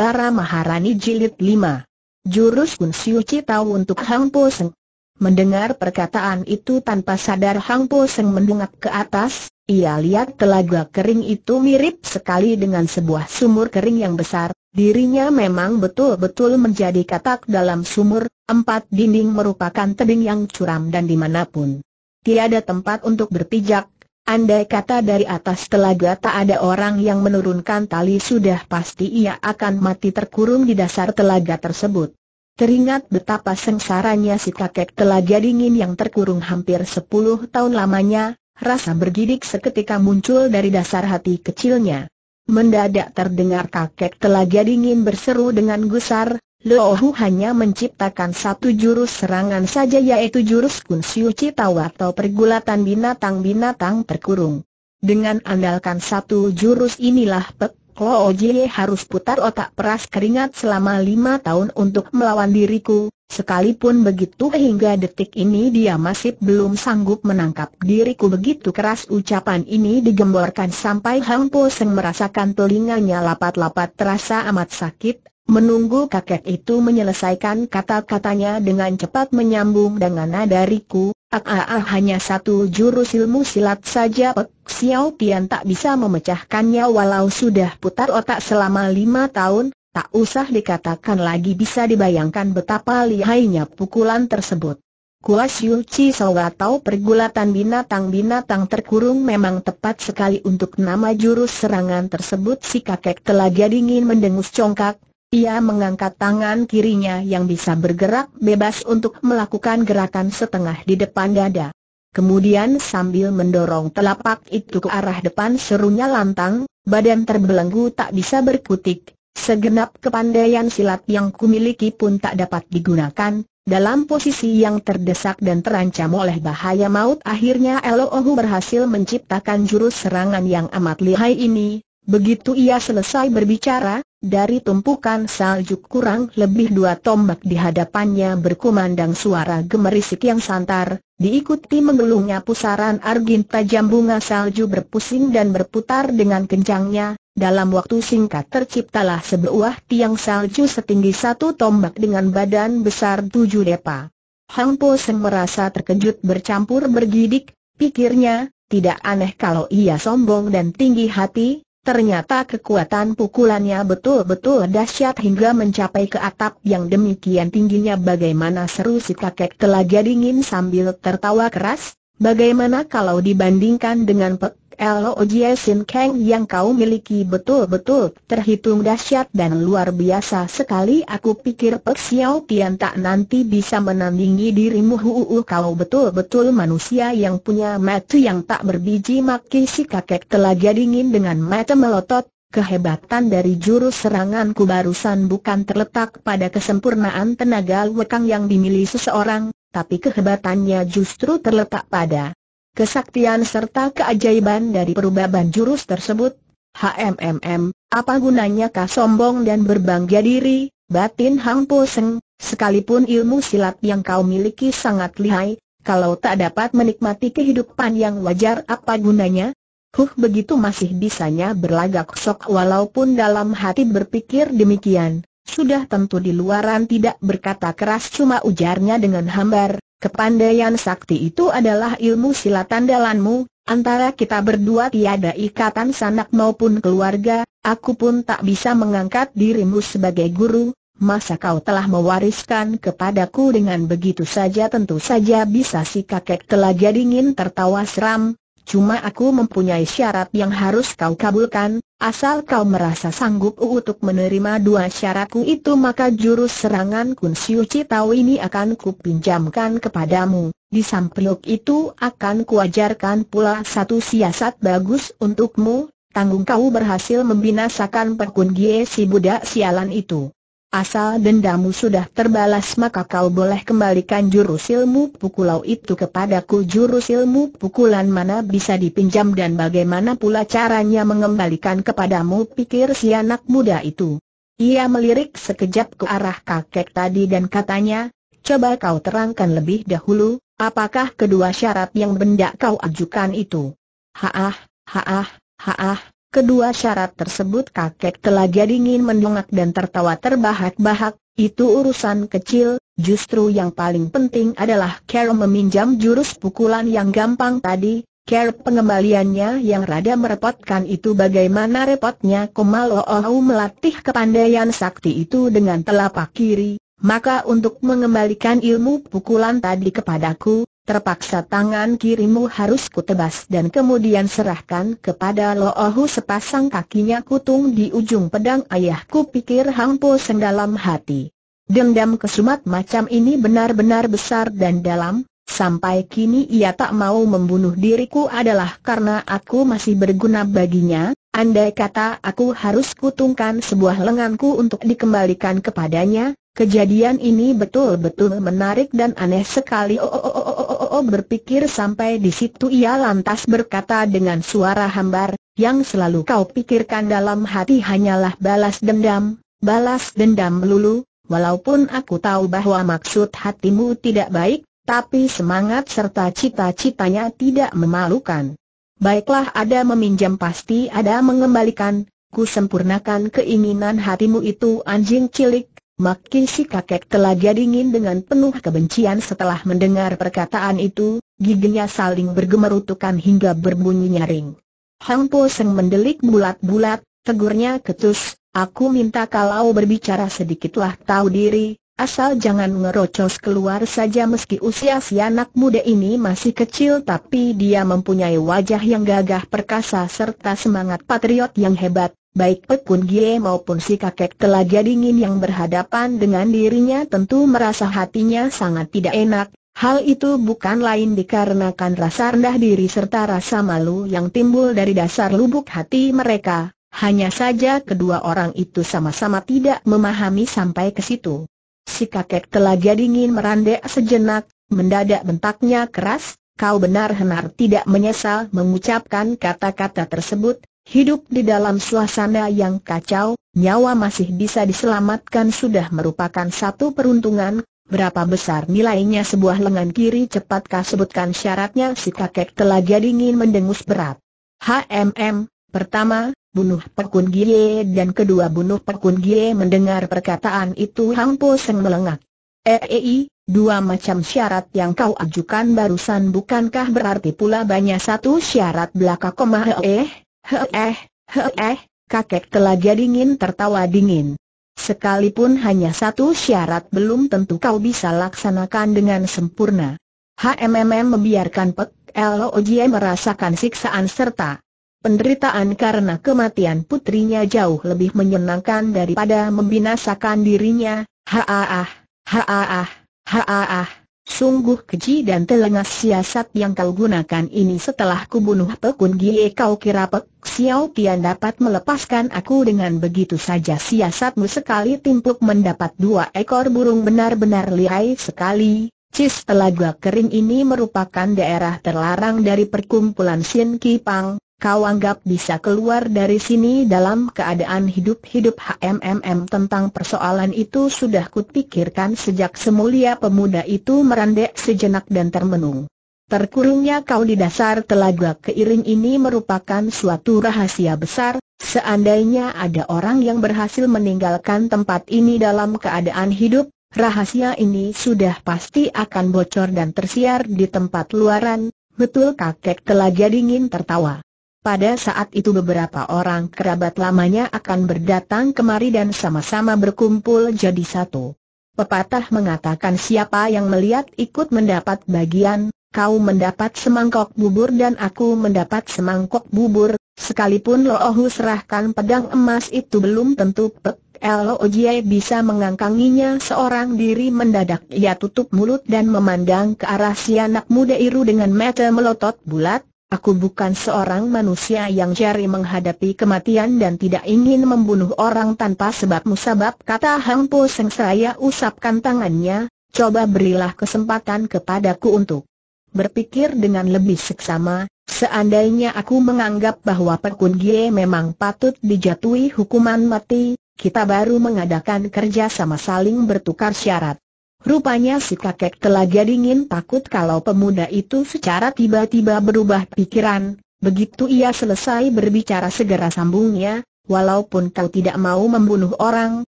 Bara Maharani Jilid 5. Jurus Kun Siu untuk Hang Po Seng. Mendengar perkataan itu tanpa sadar Hang Po Seng mendungak ke atas, ia lihat telaga kering itu mirip sekali dengan sebuah sumur kering yang besar, dirinya memang betul-betul menjadi katak dalam sumur, empat dinding merupakan tebing yang curam dan dimanapun. Tiada tempat untuk berpijak, Andai kata dari atas telaga tak ada orang yang menurunkan tali sudah pasti ia akan mati terkurung di dasar telaga tersebut. Teringat betapa sengsaranya si kakek telaga dingin yang terkurung hampir 10 tahun lamanya, rasa bergidik seketika muncul dari dasar hati kecilnya. Mendadak terdengar kakek telaga dingin berseru dengan gusar, Lohu hanya menciptakan satu jurus serangan saja yaitu jurus Kun Siu Citao atau pergulatan binatang-binatang terkurung. Dengan andalkan satu jurus inilah Pek Lo Jie harus putar otak peras keringat selama lima tahun untuk melawan diriku, sekalipun begitu hingga detik ini dia masih belum sanggup menangkap diriku begitu keras ucapan ini digemborkan sampai Hang Po Seng merasakan telinganya lapat-lapat terasa amat sakit Menunggu kakek itu menyelesaikan kata-katanya dengan cepat menyambung dengan nadariku, riku, ah, ah, ah hanya satu jurus ilmu silat saja Pek Xiao Tian tak bisa memecahkannya walau sudah putar otak selama lima tahun, tak usah dikatakan lagi bisa dibayangkan betapa lihainya pukulan tersebut. Kuas Chi Sao atau pergulatan binatang-binatang terkurung memang tepat sekali untuk nama jurus serangan tersebut si kakek telah jadi ingin mendengus congkak, ia mengangkat tangan kirinya yang bisa bergerak bebas untuk melakukan gerakan setengah di depan dada. Kemudian sambil mendorong telapak itu ke arah depan serunya lantang, badan terbelenggu tak bisa berkutik, segenap kepandaian silat yang kumiliki pun tak dapat digunakan, dalam posisi yang terdesak dan terancam oleh bahaya maut akhirnya Eloohu berhasil menciptakan jurus serangan yang amat lihai ini, Begitu ia selesai berbicara, dari tumpukan salju kurang lebih dua tombak di hadapannya berkumandang suara gemerisik yang santar, diikuti menggelungnya pusaran argin tajam bunga salju berpusing dan berputar dengan kencangnya, dalam waktu singkat terciptalah sebuah tiang salju setinggi satu tombak dengan badan besar tujuh depa. Hang Po Seng merasa terkejut bercampur bergidik, pikirnya, tidak aneh kalau ia sombong dan tinggi hati, Ternyata kekuatan pukulannya betul-betul dahsyat hingga mencapai ke atap yang demikian tingginya bagaimana seru si kakek telaga dingin sambil tertawa keras, bagaimana kalau dibandingkan dengan Pek Lo Jiesin Kang yang kau miliki betul-betul terhitung dahsyat dan luar biasa sekali Aku pikir Pek Xiao Tian tak nanti bisa menandingi dirimu Huu kau betul-betul manusia yang punya mata yang tak berbiji Maki si kakek telaga dingin dengan mata melotot Kehebatan dari jurus seranganku barusan bukan terletak pada kesempurnaan tenaga lekang yang dimiliki seseorang, tapi kehebatannya justru terletak pada kesaktian serta keajaiban dari perubahan jurus tersebut. HMMM, apa gunanya kah sombong dan berbangga diri, batin Hang Po Seng, sekalipun ilmu silat yang kau miliki sangat lihai, kalau tak dapat menikmati kehidupan yang wajar apa gunanya? Huh begitu masih bisanya berlagak sok walaupun dalam hati berpikir demikian. Sudah tentu di luaran tidak berkata keras cuma ujarnya dengan hambar, kepandaian sakti itu adalah ilmu silatan dalanmu, antara kita berdua tiada ikatan sanak maupun keluarga, aku pun tak bisa mengangkat dirimu sebagai guru, Masa kau telah mewariskan kepadaku dengan begitu saja tentu saja bisa si kakek telaga dingin tertawa seram Cuma aku mempunyai syarat yang harus kau kabulkan Asal kau merasa sanggup untuk menerima dua syaratku itu maka jurus serangan Kun Siu Citao ini akan kupinjamkan kepadamu. Di sampeluk itu akan kuajarkan pula satu siasat bagus untukmu, tanggung kau berhasil membinasakan Pekun Gie si budak sialan itu. Asal dendamu sudah terbalas maka kau boleh kembalikan jurus ilmu pukulau itu kepadaku Jurus ilmu pukulan mana bisa dipinjam dan bagaimana pula caranya mengembalikan kepadamu pikir si anak muda itu Ia melirik sekejap ke arah kakek tadi dan katanya Coba kau terangkan lebih dahulu, apakah kedua syarat yang benda kau ajukan itu? Haah, haah, haah, Kedua syarat tersebut kakek telah jadi ingin mendongak dan tertawa terbahak-bahak, itu urusan kecil, justru yang paling penting adalah Carol meminjam jurus pukulan yang gampang tadi, Care pengembaliannya yang rada merepotkan itu bagaimana repotnya Komaloohu melatih kepandaian sakti itu dengan telapak kiri, maka untuk mengembalikan ilmu pukulan tadi kepadaku, terpaksa tangan kirimu harus kutebas dan kemudian serahkan kepada Loohu sepasang kakinya kutung di ujung pedang ayahku pikir Hang Po sendalam hati. Dendam kesumat macam ini benar-benar besar dan dalam, Sampai kini ia tak mau membunuh diriku adalah karena aku masih berguna baginya, andai kata aku harus kutungkan sebuah lenganku untuk dikembalikan kepadanya, kejadian ini betul-betul menarik dan aneh sekali oh, oh, oh, oh, oh, oh, oh, berpikir sampai di situ ia lantas berkata dengan suara hambar, yang selalu kau pikirkan dalam hati hanyalah balas dendam, balas dendam melulu, Walaupun aku tahu bahwa maksud hatimu tidak baik, tapi semangat serta cita-citanya tidak memalukan. Baiklah ada meminjam pasti ada mengembalikan, ku sempurnakan keinginan hatimu itu anjing cilik, makin si kakek jadi dingin dengan penuh kebencian setelah mendengar perkataan itu, giginya saling bergemerutukan hingga berbunyi nyaring. Hang Po Seng mendelik bulat-bulat, tegurnya ketus, aku minta kalau berbicara sedikitlah tahu diri, Asal jangan ngerocos keluar saja meski usia si anak muda ini masih kecil tapi dia mempunyai wajah yang gagah perkasa serta semangat patriot yang hebat, baik Pekun Gie maupun si kakek telaga dingin yang berhadapan dengan dirinya tentu merasa hatinya sangat tidak enak, hal itu bukan lain dikarenakan rasa rendah diri serta rasa malu yang timbul dari dasar lubuk hati mereka, hanya saja kedua orang itu sama-sama tidak memahami sampai ke situ. Si kakek telaga dingin merandek sejenak, mendadak bentaknya keras, kau benar-benar tidak menyesal mengucapkan kata-kata tersebut, hidup di dalam suasana yang kacau, nyawa masih bisa diselamatkan sudah merupakan satu peruntungan, berapa besar nilainya sebuah lengan kiri cepatkah sebutkan syaratnya si kakek telaga dingin mendengus berat. HMM, pertama, bunuh perkun Gie dan kedua bunuh perkun Gie mendengar perkataan itu Hang Po Seng melengak. Eei, eh, eh, dua macam syarat yang kau ajukan barusan bukankah berarti pula banyak satu syarat belaka koma eh, heeh, heeh, kakek telaga dingin tertawa dingin. Sekalipun hanya satu syarat belum tentu kau bisa laksanakan dengan sempurna. HMM membiarkan Pek LOJ merasakan siksaan serta penderitaan karena kematian putrinya jauh lebih menyenangkan daripada membinasakan dirinya, haaah, haaah, haaah. Sungguh keji dan telengas siasat yang kau gunakan ini setelah kubunuh Pekun Gie kau kira Pek Xiao Tian dapat melepaskan aku dengan begitu saja siasatmu sekali timpuk mendapat dua ekor burung benar-benar lihai sekali. Cis Telaga Kering ini merupakan daerah terlarang dari perkumpulan Sin kipang. Kau anggap bisa keluar dari sini dalam keadaan hidup-hidup HMMM tentang persoalan itu sudah kupikirkan sejak semulia pemuda itu merandek sejenak dan termenung. Terkurungnya kau di dasar telaga keiring ini merupakan suatu rahasia besar, seandainya ada orang yang berhasil meninggalkan tempat ini dalam keadaan hidup, rahasia ini sudah pasti akan bocor dan tersiar di tempat luaran, betul kakek telaga dingin tertawa. Pada saat itu beberapa orang kerabat lamanya akan berdatang kemari dan sama-sama berkumpul jadi satu. Pepatah mengatakan siapa yang melihat ikut mendapat bagian, kau mendapat semangkok bubur dan aku mendapat semangkok bubur, sekalipun Loohu serahkan pedang emas itu belum tentu pek Lojie bisa mengangkanginya seorang diri mendadak ia tutup mulut dan memandang ke arah si anak muda Iru dengan mata melotot bulat, Aku bukan seorang manusia yang jari menghadapi kematian dan tidak ingin membunuh orang tanpa sebab musabab kata Hang Po Seng saya usapkan tangannya, coba berilah kesempatan kepadaku untuk berpikir dengan lebih seksama, seandainya aku menganggap bahwa Pekun Gie memang patut dijatuhi hukuman mati, kita baru mengadakan kerja sama saling bertukar syarat. Rupanya si kakek telaga dingin takut kalau pemuda itu secara tiba-tiba berubah pikiran, begitu ia selesai berbicara segera sambungnya, walaupun kau tidak mau membunuh orang,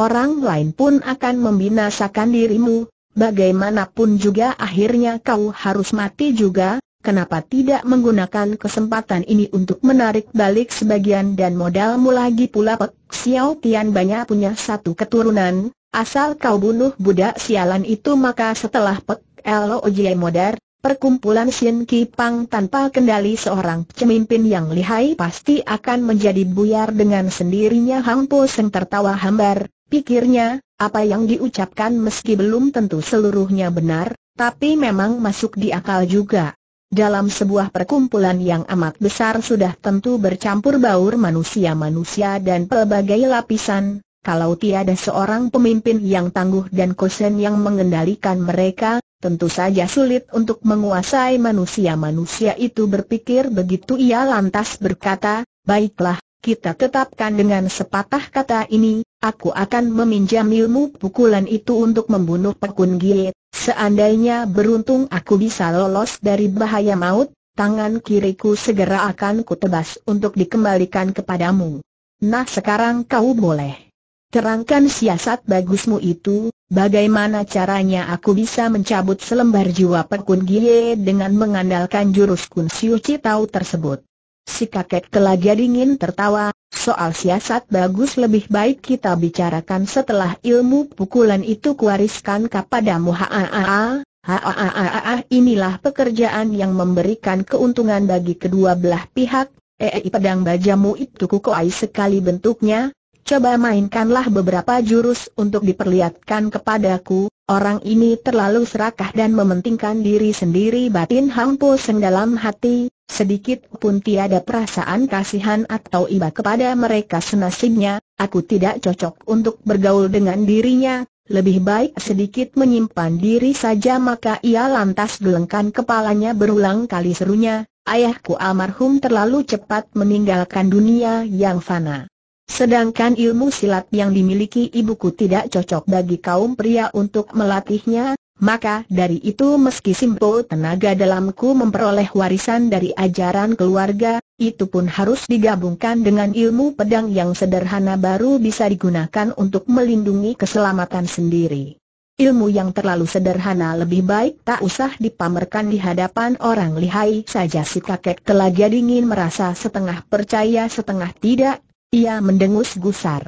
orang lain pun akan membinasakan dirimu, bagaimanapun juga akhirnya kau harus mati juga, kenapa tidak menggunakan kesempatan ini untuk menarik balik sebagian dan modalmu lagi pula Pek Xiao Tian banyak punya satu keturunan, asal kau bunuh budak sialan itu maka setelah Pek Loj modar, perkumpulan Sien Ki Pang tanpa kendali seorang pemimpin yang lihai pasti akan menjadi buyar dengan sendirinya Hang Po Seng tertawa hambar, pikirnya, apa yang diucapkan meski belum tentu seluruhnya benar, tapi memang masuk di akal juga. Dalam sebuah perkumpulan yang amat besar sudah tentu bercampur baur manusia-manusia dan pelbagai lapisan, kalau tiada seorang pemimpin yang tangguh dan kosen yang mengendalikan mereka, tentu saja sulit untuk menguasai manusia-manusia itu berpikir begitu ia lantas berkata, baiklah, kita tetapkan dengan sepatah kata ini, Aku akan meminjam ilmu pukulan itu untuk membunuh Pekun Gie. Seandainya beruntung aku bisa lolos dari bahaya maut, tangan kiriku segera akan kutebas untuk dikembalikan kepadamu. Nah sekarang kau boleh. Terangkan siasat bagusmu itu, bagaimana caranya aku bisa mencabut selembar jiwa Pekun Gie dengan mengandalkan jurus Kun Siu Citau tersebut. Si kakek telaga dingin tertawa, Soal siasat bagus lebih baik kita bicarakan setelah ilmu pukulan itu kuariskan kepadamu Haaa. Haaa inilah pekerjaan yang memberikan keuntungan bagi kedua belah pihak. Ei eh, eh, pedang bajamu itu kukuai sekali bentuknya. Coba mainkanlah beberapa jurus untuk diperlihatkan kepadaku. Orang ini terlalu serakah dan mementingkan diri sendiri batin hampus Po dalam hati, sedikit pun tiada perasaan kasihan atau iba kepada mereka senasibnya, aku tidak cocok untuk bergaul dengan dirinya, lebih baik sedikit menyimpan diri saja maka ia lantas gelengkan kepalanya berulang kali serunya, ayahku almarhum terlalu cepat meninggalkan dunia yang fana. Sedangkan ilmu silat yang dimiliki ibuku tidak cocok bagi kaum pria untuk melatihnya, maka dari itu meski simpo tenaga dalamku memperoleh warisan dari ajaran keluarga, itu pun harus digabungkan dengan ilmu pedang yang sederhana baru bisa digunakan untuk melindungi keselamatan sendiri. Ilmu yang terlalu sederhana lebih baik tak usah dipamerkan di hadapan orang lihai saja si kakek telah dingin merasa setengah percaya setengah tidak, ia mendengus gusar.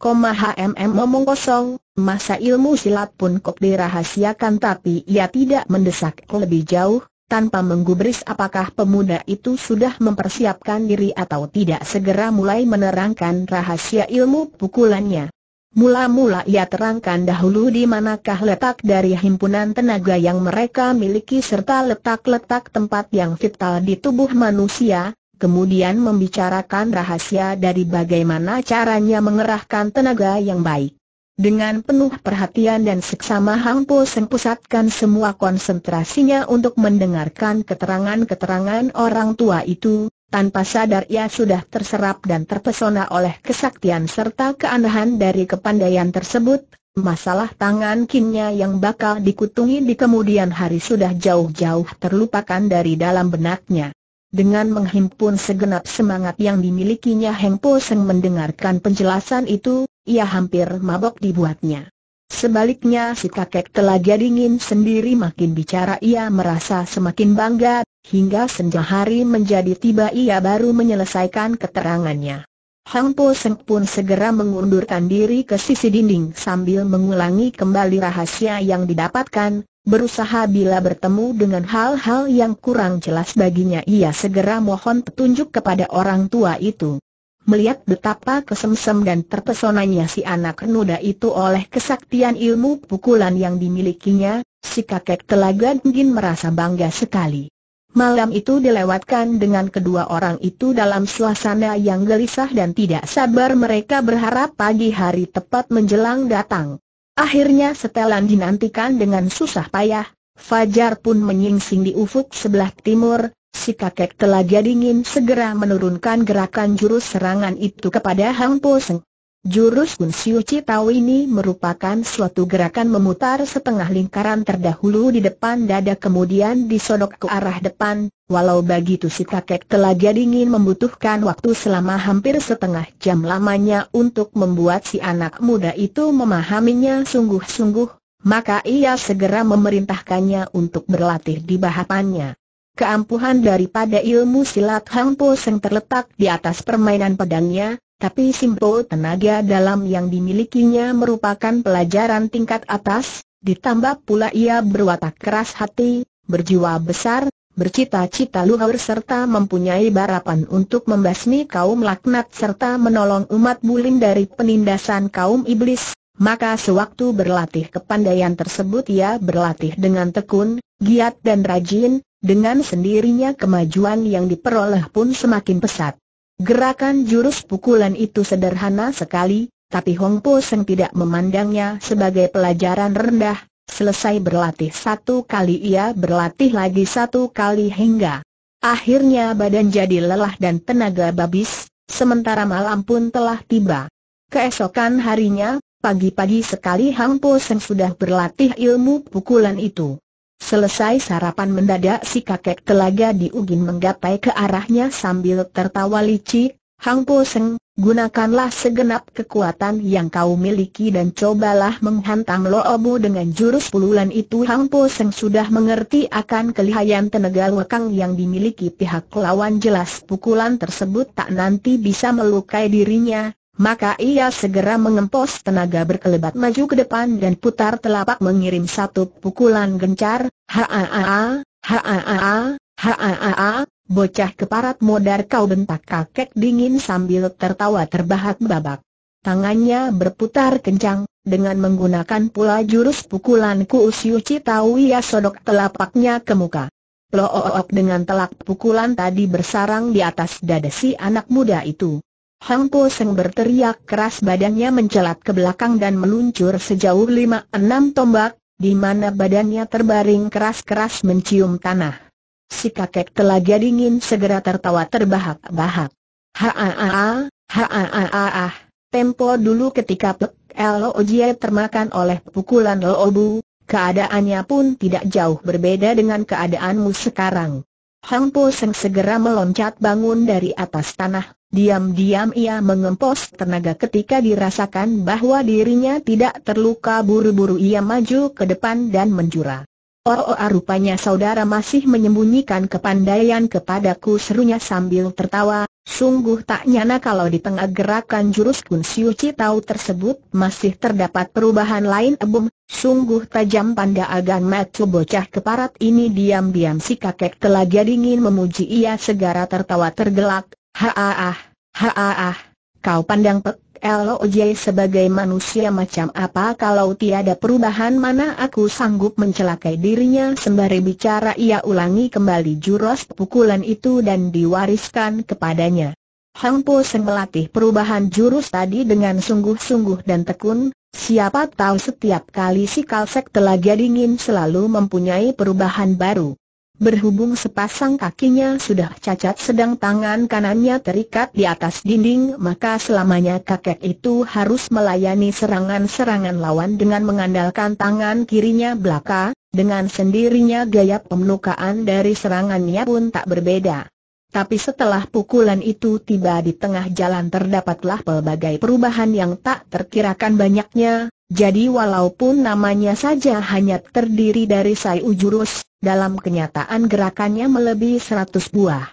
Koma HMM omong kosong, masa ilmu silat pun kok dirahasiakan tapi ia tidak mendesak lebih jauh, tanpa menggubris apakah pemuda itu sudah mempersiapkan diri atau tidak segera mulai menerangkan rahasia ilmu pukulannya. Mula-mula ia terangkan dahulu di manakah letak dari himpunan tenaga yang mereka miliki serta letak-letak tempat yang vital di tubuh manusia, kemudian membicarakan rahasia dari bagaimana caranya mengerahkan tenaga yang baik. Dengan penuh perhatian dan seksama Hang Po Seng pusatkan semua konsentrasinya untuk mendengarkan keterangan-keterangan orang tua itu, tanpa sadar ia sudah terserap dan terpesona oleh kesaktian serta keanehan dari kepandaian tersebut, Masalah tangan kinnya yang bakal dikutungi di kemudian hari sudah jauh-jauh terlupakan dari dalam benaknya. Dengan menghimpun segenap semangat yang dimilikinya Heng Po Seng mendengarkan penjelasan itu, ia hampir mabok dibuatnya. Sebaliknya si kakek telaga dingin sendiri makin bicara ia merasa semakin bangga, hingga senja hari menjadi tiba ia baru menyelesaikan keterangannya. Hang Po Seng pun segera mengundurkan diri ke sisi dinding sambil mengulangi kembali rahasia yang didapatkan, berusaha bila bertemu dengan hal-hal yang kurang jelas baginya ia segera mohon petunjuk kepada orang tua itu. Melihat betapa kesemsem dan terpesonanya si anak noda itu oleh kesaktian ilmu pukulan yang dimilikinya, si kakek telaga mungkin merasa bangga sekali. Malam itu dilewatkan dengan kedua orang itu dalam suasana yang gelisah dan tidak sabar mereka berharap pagi hari tepat menjelang datang. Akhirnya setelan dinantikan dengan susah payah, Fajar pun menyingsing di ufuk sebelah timur, si kakek telah jadi dingin segera menurunkan gerakan jurus serangan itu kepada Hang Po Seng. Jurus Kun Siu Citao ini merupakan suatu gerakan memutar setengah lingkaran terdahulu di depan dada kemudian disodok ke arah depan, walau begitu si kakek jadi ingin membutuhkan waktu selama hampir setengah jam lamanya untuk membuat si anak muda itu memahaminya sungguh-sungguh, maka ia segera memerintahkannya untuk berlatih di bahapannya. Keampuhan daripada ilmu silat Hang Po Seng terletak di atas permainan pedangnya, tapi simpo tenaga dalam yang dimilikinya merupakan pelajaran tingkat atas, ditambah pula ia berwatak keras hati, berjiwa besar, bercita-cita luhur serta mempunyai barapan untuk membasmi kaum laknat serta menolong umat bulim dari penindasan kaum iblis. Maka sewaktu berlatih kepandaian tersebut ia berlatih dengan tekun, giat dan rajin, dengan sendirinya kemajuan yang diperoleh pun semakin pesat. Gerakan jurus pukulan itu sederhana sekali, tapi Hong Po Seng tidak memandangnya sebagai pelajaran rendah, selesai berlatih satu kali ia berlatih lagi satu kali hingga akhirnya badan jadi lelah dan tenaga babis, sementara malam pun telah tiba. Keesokan harinya, pagi-pagi sekali Hang Po Seng sudah berlatih ilmu pukulan itu. Selesai sarapan mendadak si kakek telaga diugin menggapai ke arahnya sambil tertawa licik, Hang Po Seng, gunakanlah segenap kekuatan yang kau miliki dan cobalah menghantam Lo Obo dengan jurus pululan itu Hang Po Seng sudah mengerti akan kelihayan tenaga lekang yang dimiliki pihak lawan jelas pukulan tersebut tak nanti bisa melukai dirinya, maka ia segera mengempos tenaga berkelebat maju ke depan dan putar telapak mengirim satu pukulan gencar, ha a a bocah keparat modar kau bentak kakek dingin sambil tertawa terbahak-babak. Tangannya berputar kencang, dengan menggunakan pula jurus pukulan Kuusiu Citau ia sodok telapaknya ke muka. Plook dengan telak pukulan tadi bersarang di atas dada si anak muda itu. Hang Po Seng berteriak keras badannya mencelat ke belakang dan meluncur sejauh lima enam tombak, di mana badannya terbaring keras-keras mencium tanah. Si kakek telaga dingin segera tertawa terbahak-bahak. Ha-ha-ha, ha-ha-ha, tempo dulu ketika Pek Lo Jie termakan oleh pukulan Lo Obu, keadaannya pun tidak jauh berbeda dengan keadaanmu sekarang. Hang Po Seng segera meloncat bangun dari atas tanah, diam-diam ia mengempos tenaga ketika dirasakan bahwa dirinya tidak terluka buru-buru ia maju ke depan dan menjura. Oh, oh rupanya saudara masih menyembunyikan kepandaian kepadaku serunya sambil tertawa, Sungguh tak nyana kalau di tengah gerakan jurus Kun Siu Citau tersebut masih terdapat perubahan lain ebum, sungguh tajam panda agan matu bocah keparat ini diam-diam si kakek telaga dingin memuji ia segera tertawa tergelak, ha ha ha ha ha kau pandang pek LOJ sebagai manusia macam apa kalau tiada perubahan mana aku sanggup mencelakai dirinya sembari bicara ia ulangi kembali jurus pukulan itu dan diwariskan kepadanya. Hang Po Seng melatih perubahan jurus tadi dengan sungguh-sungguh dan tekun, siapa tahu setiap kali si kalsek telaga dingin selalu mempunyai perubahan baru berhubung sepasang kakinya sudah cacat sedang tangan kanannya terikat di atas dinding maka selamanya kakek itu harus melayani serangan-serangan lawan dengan mengandalkan tangan kirinya belaka, dengan sendirinya gaya pemenukaan dari serangannya pun tak berbeda. Tapi setelah pukulan itu tiba di tengah jalan terdapatlah pelbagai perubahan yang tak terkirakan banyaknya, jadi walaupun namanya saja hanya terdiri dari sayu jurus, dalam kenyataan gerakannya melebihi 100 buah.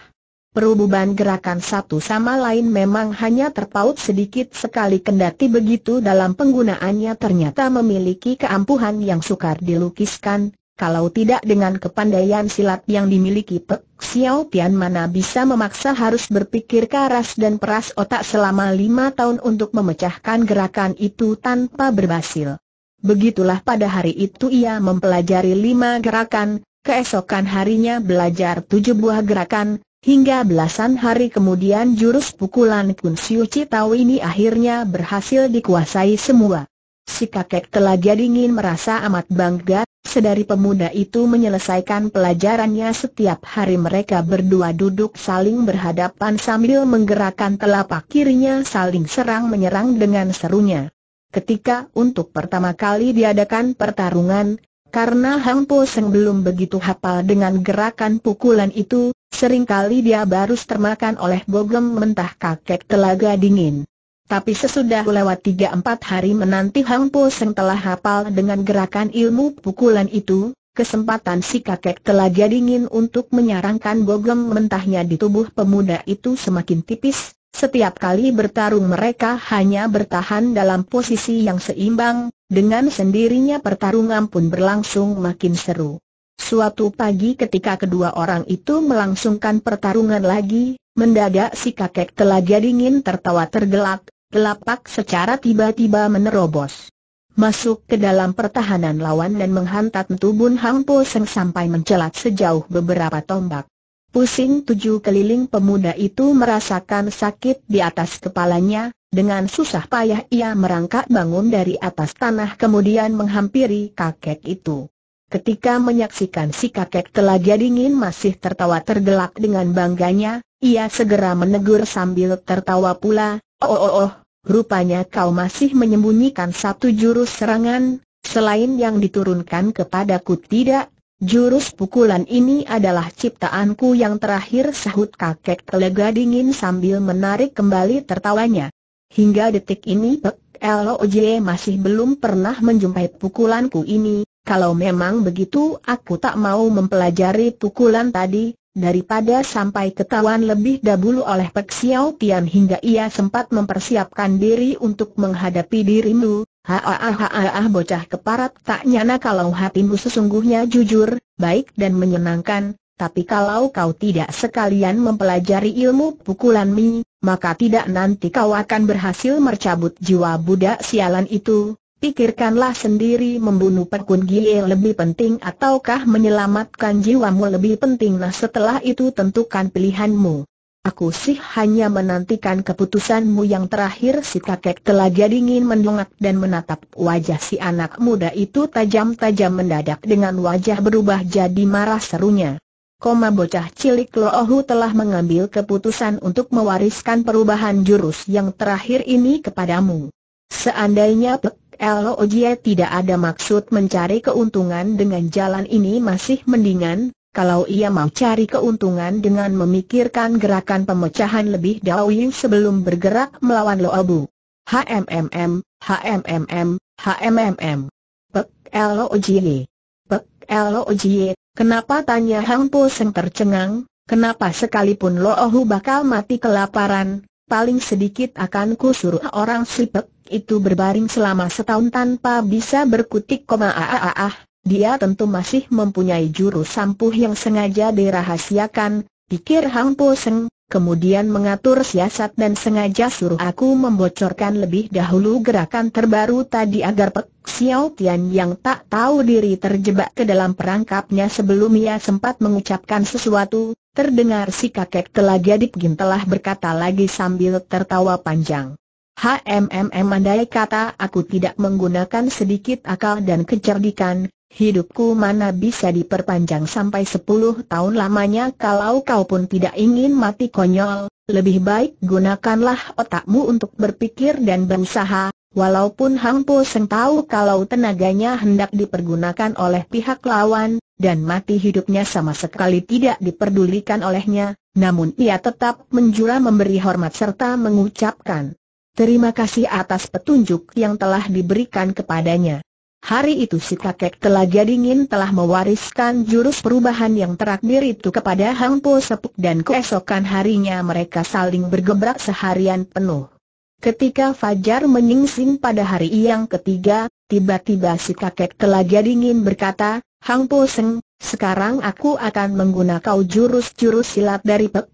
Perubahan gerakan satu sama lain memang hanya terpaut sedikit sekali kendati begitu dalam penggunaannya ternyata memiliki keampuhan yang sukar dilukiskan, kalau tidak dengan kepandaian silat yang dimiliki Pek Xiao Tian mana bisa memaksa harus berpikir keras dan peras otak selama lima tahun untuk memecahkan gerakan itu tanpa berhasil. Begitulah pada hari itu ia mempelajari lima gerakan, keesokan harinya belajar tujuh buah gerakan, hingga belasan hari kemudian jurus pukulan Kun Siu Citao ini akhirnya berhasil dikuasai semua. Si kakek telaga dingin merasa amat bangga, sedari pemuda itu menyelesaikan pelajarannya setiap hari mereka berdua duduk saling berhadapan sambil menggerakkan telapak kirinya saling serang-menyerang dengan serunya. Ketika untuk pertama kali diadakan pertarungan, karena Hang Po Seng belum begitu hafal dengan gerakan pukulan itu, seringkali dia baru termakan oleh bogem mentah kakek telaga dingin. Tapi sesudah lewat tiga empat hari menanti Hang Po Seng telah hafal dengan gerakan ilmu pukulan itu, kesempatan si kakek telaga dingin untuk menyarankan bogem mentahnya di tubuh pemuda itu semakin tipis. Setiap kali bertarung mereka hanya bertahan dalam posisi yang seimbang, dengan sendirinya pertarungan pun berlangsung makin seru. Suatu pagi ketika kedua orang itu melangsungkan pertarungan lagi, mendadak si kakek telaga dingin tertawa tergelak, Telapak secara tiba-tiba menerobos. Masuk ke dalam pertahanan lawan dan menghantam tubuh Hang Po Seng sampai mencelat sejauh beberapa tombak. Pusing tujuh keliling pemuda itu merasakan sakit di atas kepalanya, dengan susah payah ia merangkak bangun dari atas tanah kemudian menghampiri kakek itu. Ketika menyaksikan si kakek telah jadi dingin masih tertawa tergelak dengan bangganya, ia segera menegur sambil tertawa pula, oh, oh oh oh, rupanya kau masih menyembunyikan satu jurus serangan, selain yang diturunkan kepadaku tidak, jurus pukulan ini adalah ciptaanku yang terakhir sahut kakek telega dingin sambil menarik kembali tertawanya. Hingga detik ini Pek LOJ masih belum pernah menjumpai pukulanku ini, kalau memang begitu aku tak mau mempelajari pukulan tadi, daripada sampai ketahuan lebih dahulu oleh Pek Xiao Tian hingga ia sempat mempersiapkan diri untuk menghadapi dirimu, Haah bocah keparat tak nyana kalau hatimu sesungguhnya jujur, baik dan menyenangkan, tapi kalau kau tidak sekalian mempelajari ilmu pukulan mi, maka tidak nanti kau akan berhasil mencabut jiwa budak sialan itu, Pikirkanlah sendiri membunuh Pekun Gie lebih penting ataukah menyelamatkan jiwamu lebih penting nah setelah itu tentukan pilihanmu. Aku sih hanya menantikan keputusanmu yang terakhir si kakek telah jadi ingin mendongak dan menatap wajah si anak muda itu tajam-tajam mendadak dengan wajah berubah jadi marah serunya. Koma bocah cilik Loohu telah mengambil keputusan untuk mewariskan perubahan jurus yang terakhir ini kepadamu. Seandainya Lo Ojie tidak ada maksud mencari keuntungan dengan jalan ini masih mendingan, kalau ia mau cari keuntungan dengan memikirkan gerakan pemecahan lebih dahulu sebelum bergerak melawan Lo Abu. HMMM, HMMM, HMMM. Pek Lo Ojie. Pek Lo Ojie, kenapa tanya Hang Po Seng tercengang, kenapa sekalipun Lo Ohu bakal mati kelaparan, paling sedikit akan kusuruh orang si Pek itu berbaring selama setahun tanpa bisa berkutik koma ah, ah, ah, ah. dia tentu masih mempunyai jurus sampuh yang sengaja dirahasiakan, pikir Hang Po Seng, kemudian mengatur siasat dan sengaja suruh aku membocorkan lebih dahulu gerakan terbaru tadi agar Pek Xiao Tian yang tak tahu diri terjebak ke dalam perangkapnya sebelum ia sempat mengucapkan sesuatu, terdengar si kakek telah gadip telah berkata lagi sambil tertawa panjang. HMMM mandai kata aku tidak menggunakan sedikit akal dan kecerdikan, hidupku mana bisa diperpanjang sampai 10 tahun lamanya kalau kau pun tidak ingin mati konyol, lebih baik gunakanlah otakmu untuk berpikir dan berusaha, walaupun Hang Po Seng tahu kalau tenaganya hendak dipergunakan oleh pihak lawan, dan mati hidupnya sama sekali tidak diperdulikan olehnya, namun ia tetap menjura memberi hormat serta mengucapkan Terima kasih atas petunjuk yang telah diberikan kepadanya. Hari itu si kakek telaga dingin telah mewariskan jurus perubahan yang terakhir itu kepada Hang Po Sepuk dan keesokan harinya mereka saling bergebrak seharian penuh. Ketika Fajar menyingsing pada hari yang ketiga, tiba-tiba si kakek telaga dingin berkata, Hang Po Seng, sekarang aku akan menggunakan jurus-jurus silat dari Pek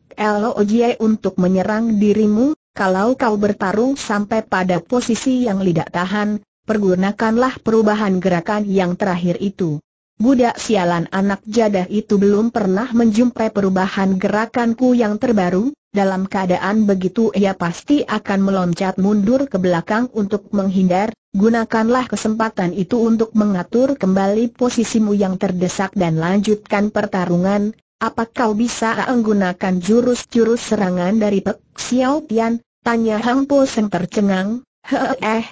Ojie untuk menyerang dirimu, kalau kau bertarung sampai pada posisi yang tidak tahan, pergunakanlah perubahan gerakan yang terakhir itu. Budak sialan anak jadah itu belum pernah menjumpai perubahan gerakanku yang terbaru, dalam keadaan begitu ia pasti akan meloncat mundur ke belakang untuk menghindar, gunakanlah kesempatan itu untuk mengatur kembali posisimu yang terdesak dan lanjutkan pertarungan, apa kau bisa menggunakan jurus-jurus serangan dari Pek Xiao Tian? Tanya Hang Po Seng tercengang, Heeh,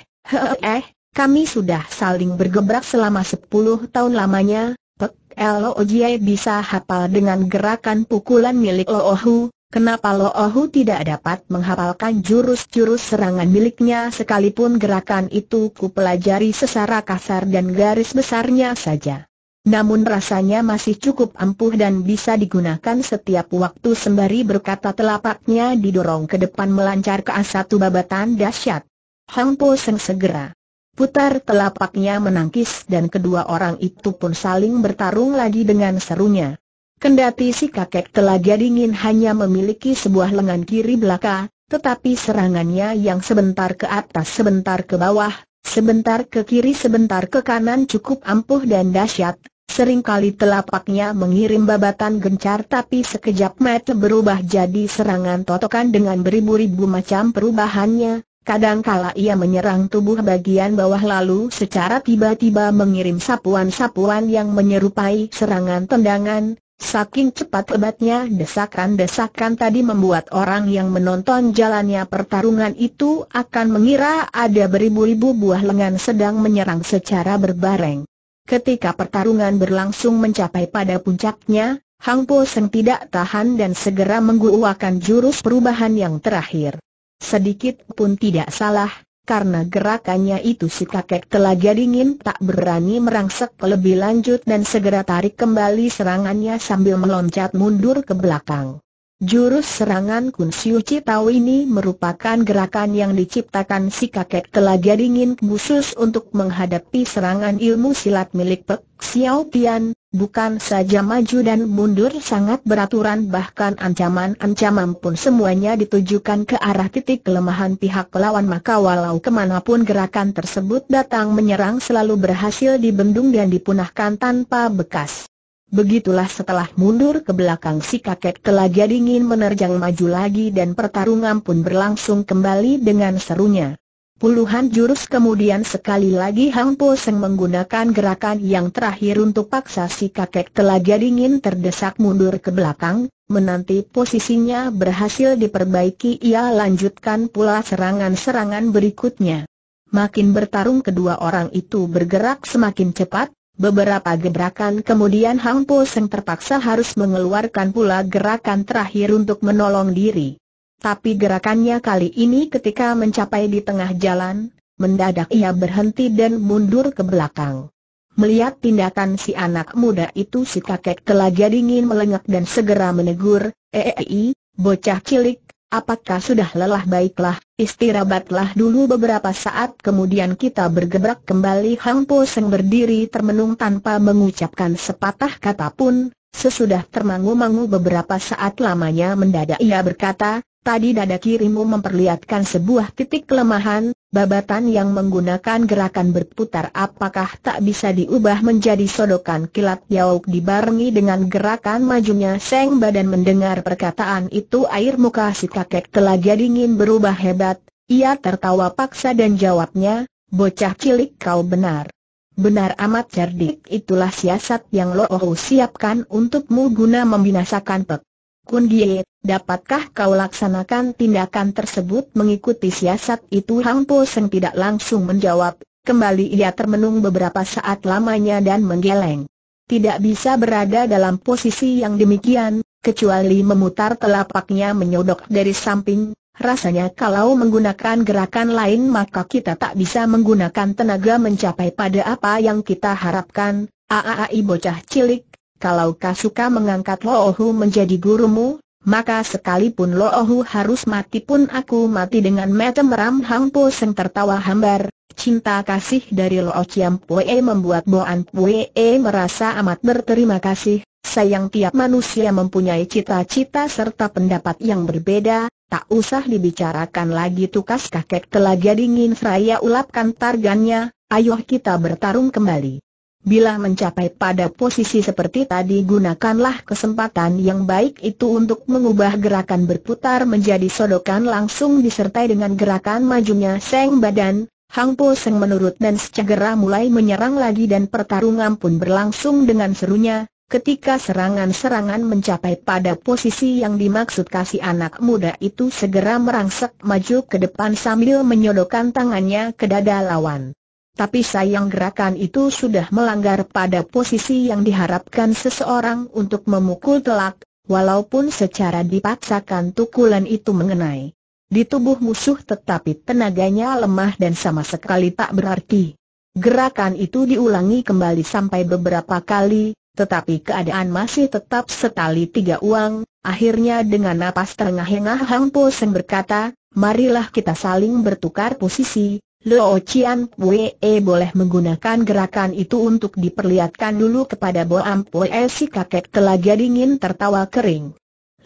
eh, kami sudah saling bergebrak selama sepuluh tahun lamanya, Pek Lo Jiai bisa hafal dengan gerakan pukulan milik Lo Ohu. Kenapa Lo Ohu tidak dapat menghafalkan jurus-jurus serangan miliknya sekalipun gerakan itu ku pelajari secara kasar dan garis besarnya saja. Namun rasanya masih cukup ampuh dan bisa digunakan setiap waktu sembari berkata telapaknya didorong ke depan melancar ke satu babatan dahsyat. Hang Po Seng segera putar telapaknya menangkis dan kedua orang itu pun saling bertarung lagi dengan serunya. Kendati si kakek telaga dingin hanya memiliki sebuah lengan kiri belaka, tetapi serangannya yang sebentar ke atas sebentar ke bawah, sebentar ke kiri sebentar ke kanan cukup ampuh dan dahsyat, Seringkali telapaknya mengirim babatan gencar tapi sekejap mat berubah jadi serangan totokan dengan beribu-ribu macam perubahannya, kadangkala ia menyerang tubuh bagian bawah lalu secara tiba-tiba mengirim sapuan-sapuan yang menyerupai serangan tendangan, saking cepat hebatnya desakan-desakan tadi membuat orang yang menonton jalannya pertarungan itu akan mengira ada beribu-ribu buah lengan sedang menyerang secara berbareng. Ketika pertarungan berlangsung mencapai pada puncaknya, Hang Po Seng tidak tahan dan segera mengguakan jurus perubahan yang terakhir. Sedikit pun tidak salah, karena gerakannya itu si kakek telaga dingin tak berani merangsek lebih lanjut dan segera tarik kembali serangannya sambil meloncat mundur ke belakang. Jurus serangan Kun Siu Citao ini merupakan gerakan yang diciptakan si kakek telaga dingin khusus untuk menghadapi serangan ilmu silat milik Pek Xiao Tian, bukan saja maju dan mundur sangat beraturan bahkan ancaman-ancaman pun semuanya ditujukan ke arah titik kelemahan pihak lawan maka walau kemanapun gerakan tersebut datang menyerang selalu berhasil dibendung dan dipunahkan tanpa bekas. Begitulah setelah mundur ke belakang si kakek telaga dingin menerjang maju lagi dan pertarungan pun berlangsung kembali dengan serunya. Puluhan jurus kemudian sekali lagi Hang Po Seng menggunakan gerakan yang terakhir untuk paksa si kakek telaga dingin terdesak mundur ke belakang, menanti posisinya berhasil diperbaiki ia lanjutkan pula serangan-serangan berikutnya. Makin bertarung kedua orang itu bergerak semakin cepat, Beberapa gebrakan kemudian Hang Po Seng terpaksa harus mengeluarkan pula gerakan terakhir untuk menolong diri. Tapi gerakannya kali ini ketika mencapai di tengah jalan, mendadak ia berhenti dan mundur ke belakang. Melihat tindakan si anak muda itu si kakek telah jadi dingin melengak dan segera menegur, Eei, bocah cilik, apakah sudah lelah baiklah, istirahatlah dulu beberapa saat kemudian kita bergebrak kembali Hang Po Seng berdiri termenung tanpa mengucapkan sepatah kata pun, sesudah termangu-mangu beberapa saat lamanya mendadak ia berkata, Tadi dada kirimu memperlihatkan sebuah titik kelemahan, babatan yang menggunakan gerakan berputar apakah tak bisa diubah menjadi sodokan kilat yauk dibarengi dengan gerakan majunya seng badan mendengar perkataan itu air muka si kakek telah jadi dingin berubah hebat, ia tertawa paksa dan jawabnya, bocah cilik kau benar. Benar amat cerdik itulah siasat yang lo oh siapkan untukmu guna membinasakan Pek. Kun Giet. Dapatkah kau laksanakan tindakan tersebut mengikuti siasat itu? Hang Po Seng tidak langsung menjawab, kembali ia termenung beberapa saat lamanya dan menggeleng. Tidak bisa berada dalam posisi yang demikian, kecuali memutar telapaknya menyodok dari samping, rasanya kalau menggunakan gerakan lain maka kita tak bisa menggunakan tenaga mencapai pada apa yang kita harapkan, Aaai bocah cilik, kalau kau suka mengangkat Lo Ohu menjadi gurumu, maka sekalipun Lo Ohu harus mati pun aku mati dengan mata meram Hang Po Seng tertawa hambar, cinta kasih dari Lo Chiam Pue membuat Boan Pue merasa amat berterima kasih, sayang tiap manusia mempunyai cita-cita serta pendapat yang berbeda, tak usah dibicarakan lagi tukas kakek telaga dingin seraya ulapkan targannya, ayo kita bertarung kembali. Bila mencapai pada posisi seperti tadi gunakanlah kesempatan yang baik itu untuk mengubah gerakan berputar menjadi sodokan langsung disertai dengan gerakan majunya seng badan, Hang Po Seng menurut dan segera mulai menyerang lagi dan pertarungan pun berlangsung dengan serunya, ketika serangan-serangan mencapai pada posisi yang dimaksud kasih anak muda itu segera merangsek maju ke depan sambil menyodokkan tangannya ke dada lawan. Tapi sayang gerakan itu sudah melanggar pada posisi yang diharapkan seseorang untuk memukul telak, walaupun secara dipaksakan tukulan itu mengenai di tubuh musuh tetapi tenaganya lemah dan sama sekali tak berarti. Gerakan itu diulangi kembali sampai beberapa kali, tetapi keadaan masih tetap setali tiga uang, akhirnya dengan napas terengah-engah Hang Po Seng berkata, marilah kita saling bertukar posisi, Leo Chian Wee e boleh menggunakan gerakan itu untuk diperlihatkan dulu kepada Bo Ampue e. si kakek telaga dingin tertawa kering.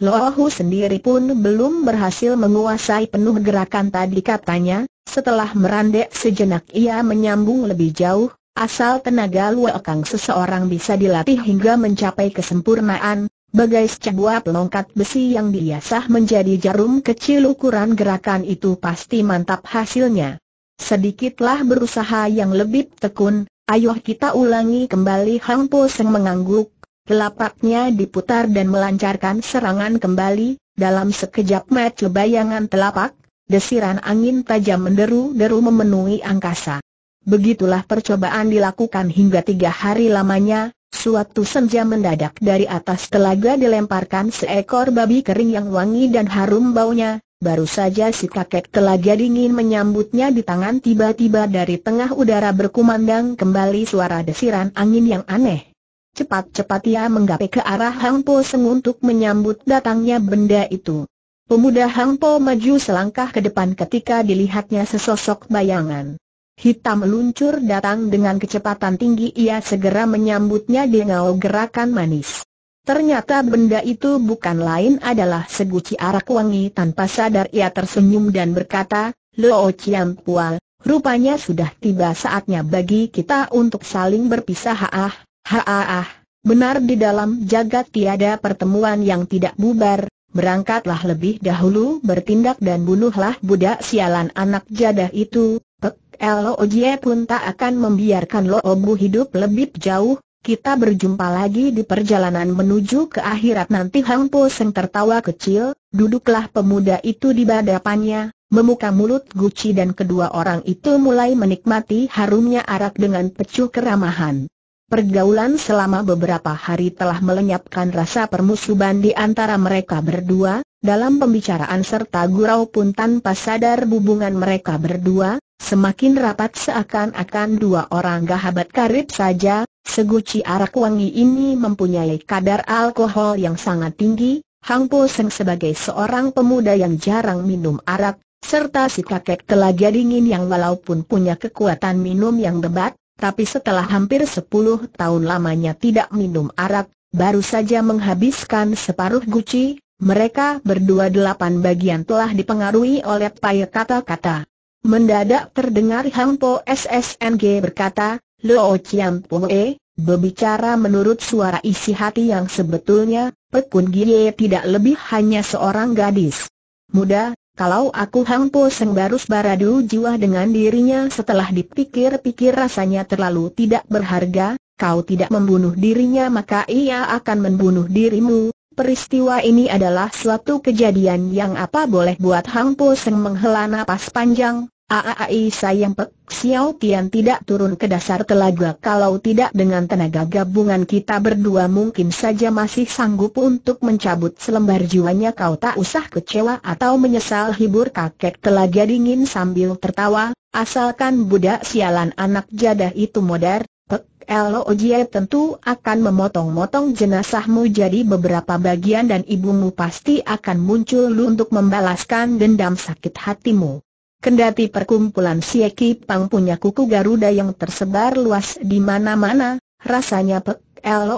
Hu sendiri pun belum berhasil menguasai penuh gerakan tadi katanya, setelah merandek sejenak ia menyambung lebih jauh, asal tenaga Kang seseorang bisa dilatih hingga mencapai kesempurnaan, bagai sebuah pelongkat besi yang diasah menjadi jarum kecil ukuran gerakan itu pasti mantap hasilnya. Sedikitlah berusaha yang lebih tekun, ayo kita ulangi kembali Hang Po Seng mengangguk, telapaknya diputar dan melancarkan serangan kembali, dalam sekejap mata bayangan telapak, desiran angin tajam menderu-deru memenuhi angkasa. Begitulah percobaan dilakukan hingga tiga hari lamanya, suatu senja mendadak dari atas telaga dilemparkan seekor babi kering yang wangi dan harum baunya, Baru saja si kakek telaga dingin menyambutnya di tangan tiba-tiba dari tengah udara berkumandang kembali suara desiran angin yang aneh. Cepat-cepat ia menggapai ke arah Hang Po Seng untuk menyambut datangnya benda itu. Pemuda Hang Po maju selangkah ke depan ketika dilihatnya sesosok bayangan. Hitam meluncur datang dengan kecepatan tinggi ia segera menyambutnya dengan gerakan manis. Ternyata benda itu bukan lain adalah seguci arak wangi tanpa sadar ia tersenyum dan berkata, Lo Chiang Pual, rupanya sudah tiba saatnya bagi kita untuk saling berpisah ah, ha ah, ah. Benar di dalam jagat tiada pertemuan yang tidak bubar, berangkatlah lebih dahulu bertindak dan bunuhlah budak sialan anak jadah itu, Pek Loo Jie pun tak akan membiarkan Loo Bu hidup lebih jauh, kita berjumpa lagi di perjalanan menuju ke akhirat nanti Hang Po Seng tertawa kecil, duduklah pemuda itu di badapannya, memuka mulut Gucci dan kedua orang itu mulai menikmati harumnya arak dengan pecuh keramahan. Pergaulan selama beberapa hari telah melenyapkan rasa permusuhan di antara mereka berdua, dalam pembicaraan serta gurau pun tanpa sadar hubungan mereka berdua, Semakin rapat seakan-akan dua orang gahabat karib saja, seguci arak wangi ini mempunyai kadar alkohol yang sangat tinggi, Hang Po Seng sebagai seorang pemuda yang jarang minum arak, serta si kakek telaga dingin yang walaupun punya kekuatan minum yang debat, tapi setelah hampir 10 tahun lamanya tidak minum arak, baru saja menghabiskan separuh guci, mereka berdua delapan bagian telah dipengaruhi oleh payah kata-kata. Mendadak terdengar Hang Po SSNG berkata, Lo Chiam Poe, berbicara menurut suara isi hati yang sebetulnya, Pekun Gie tidak lebih hanya seorang gadis muda, kalau aku Hang Po Seng Barus Baradu jiwa dengan dirinya setelah dipikir-pikir rasanya terlalu tidak berharga, kau tidak membunuh dirinya maka ia akan membunuh dirimu. Peristiwa ini adalah suatu kejadian yang apa boleh buat Hang Po Seng menghela napas panjang, Aai sayang Pek Xiao Tian tidak turun ke dasar telaga kalau tidak dengan tenaga gabungan kita berdua mungkin saja masih sanggup untuk mencabut selembar jiwanya kau tak usah kecewa atau menyesal hibur kakek telaga dingin sambil tertawa, asalkan budak sialan anak jadah itu modar, Pek Lo Jie tentu akan memotong-motong jenazahmu jadi beberapa bagian dan ibumu pasti akan muncul untuk membalaskan dendam sakit hatimu. Kendati perkumpulan Sieki Pang punya kuku Garuda yang tersebar luas di mana-mana, rasanya Pek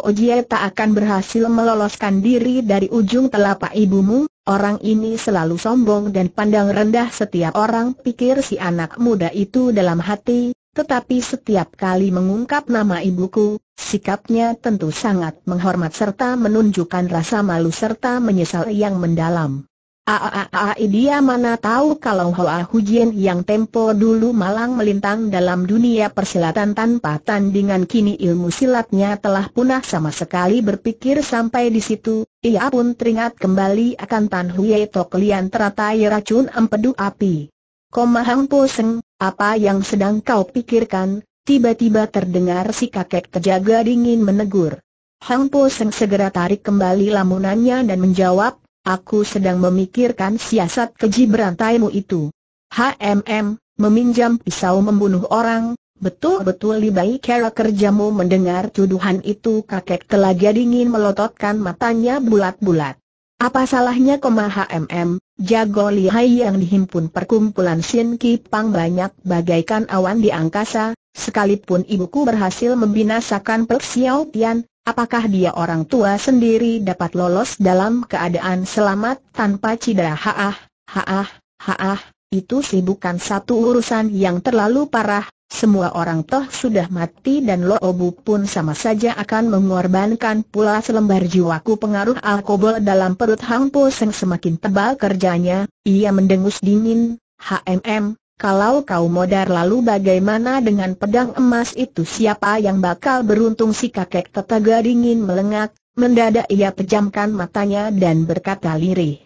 Ojieta tak akan berhasil meloloskan diri dari ujung telapak ibumu, orang ini selalu sombong dan pandang rendah setiap orang pikir si anak muda itu dalam hati, tetapi setiap kali mengungkap nama ibuku, sikapnya tentu sangat menghormat serta menunjukkan rasa malu serta menyesal yang mendalam. Aaai dia mana tahu kalau Hoa Hujian yang tempo dulu malang melintang dalam dunia persilatan tanpa tandingan kini ilmu silatnya telah punah sama sekali berpikir sampai di situ, ia pun teringat kembali akan Tan Huye Tok Lian teratai racun empedu api. Komahang seng, apa yang sedang kau pikirkan? Tiba-tiba terdengar si kakek terjaga dingin menegur. Hang Po Seng segera tarik kembali lamunannya dan menjawab, Aku sedang memikirkan siasat keji berantaimu itu. HMM, meminjam pisau membunuh orang, betul-betul lebih kera cara kerjamu mendengar tuduhan itu kakek telaga dingin melototkan matanya bulat-bulat. Apa salahnya koma HMM, jago lihai yang dihimpun perkumpulan Sin Ki Pang banyak bagaikan awan di angkasa, sekalipun ibuku berhasil membinasakan Pek Xiao Tian, apakah dia orang tua sendiri dapat lolos dalam keadaan selamat tanpa cedera haah, haah, haah, itu sih bukan satu urusan yang terlalu parah, semua orang toh sudah mati dan Loobu pun sama saja akan mengorbankan pula selembar jiwaku pengaruh alkohol dalam perut Hang Po Seng semakin tebal kerjanya, ia mendengus dingin, HMM, kalau kau modar lalu bagaimana dengan pedang emas itu siapa yang bakal beruntung si kakek tetaga dingin melengak, mendadak ia pejamkan matanya dan berkata lirih.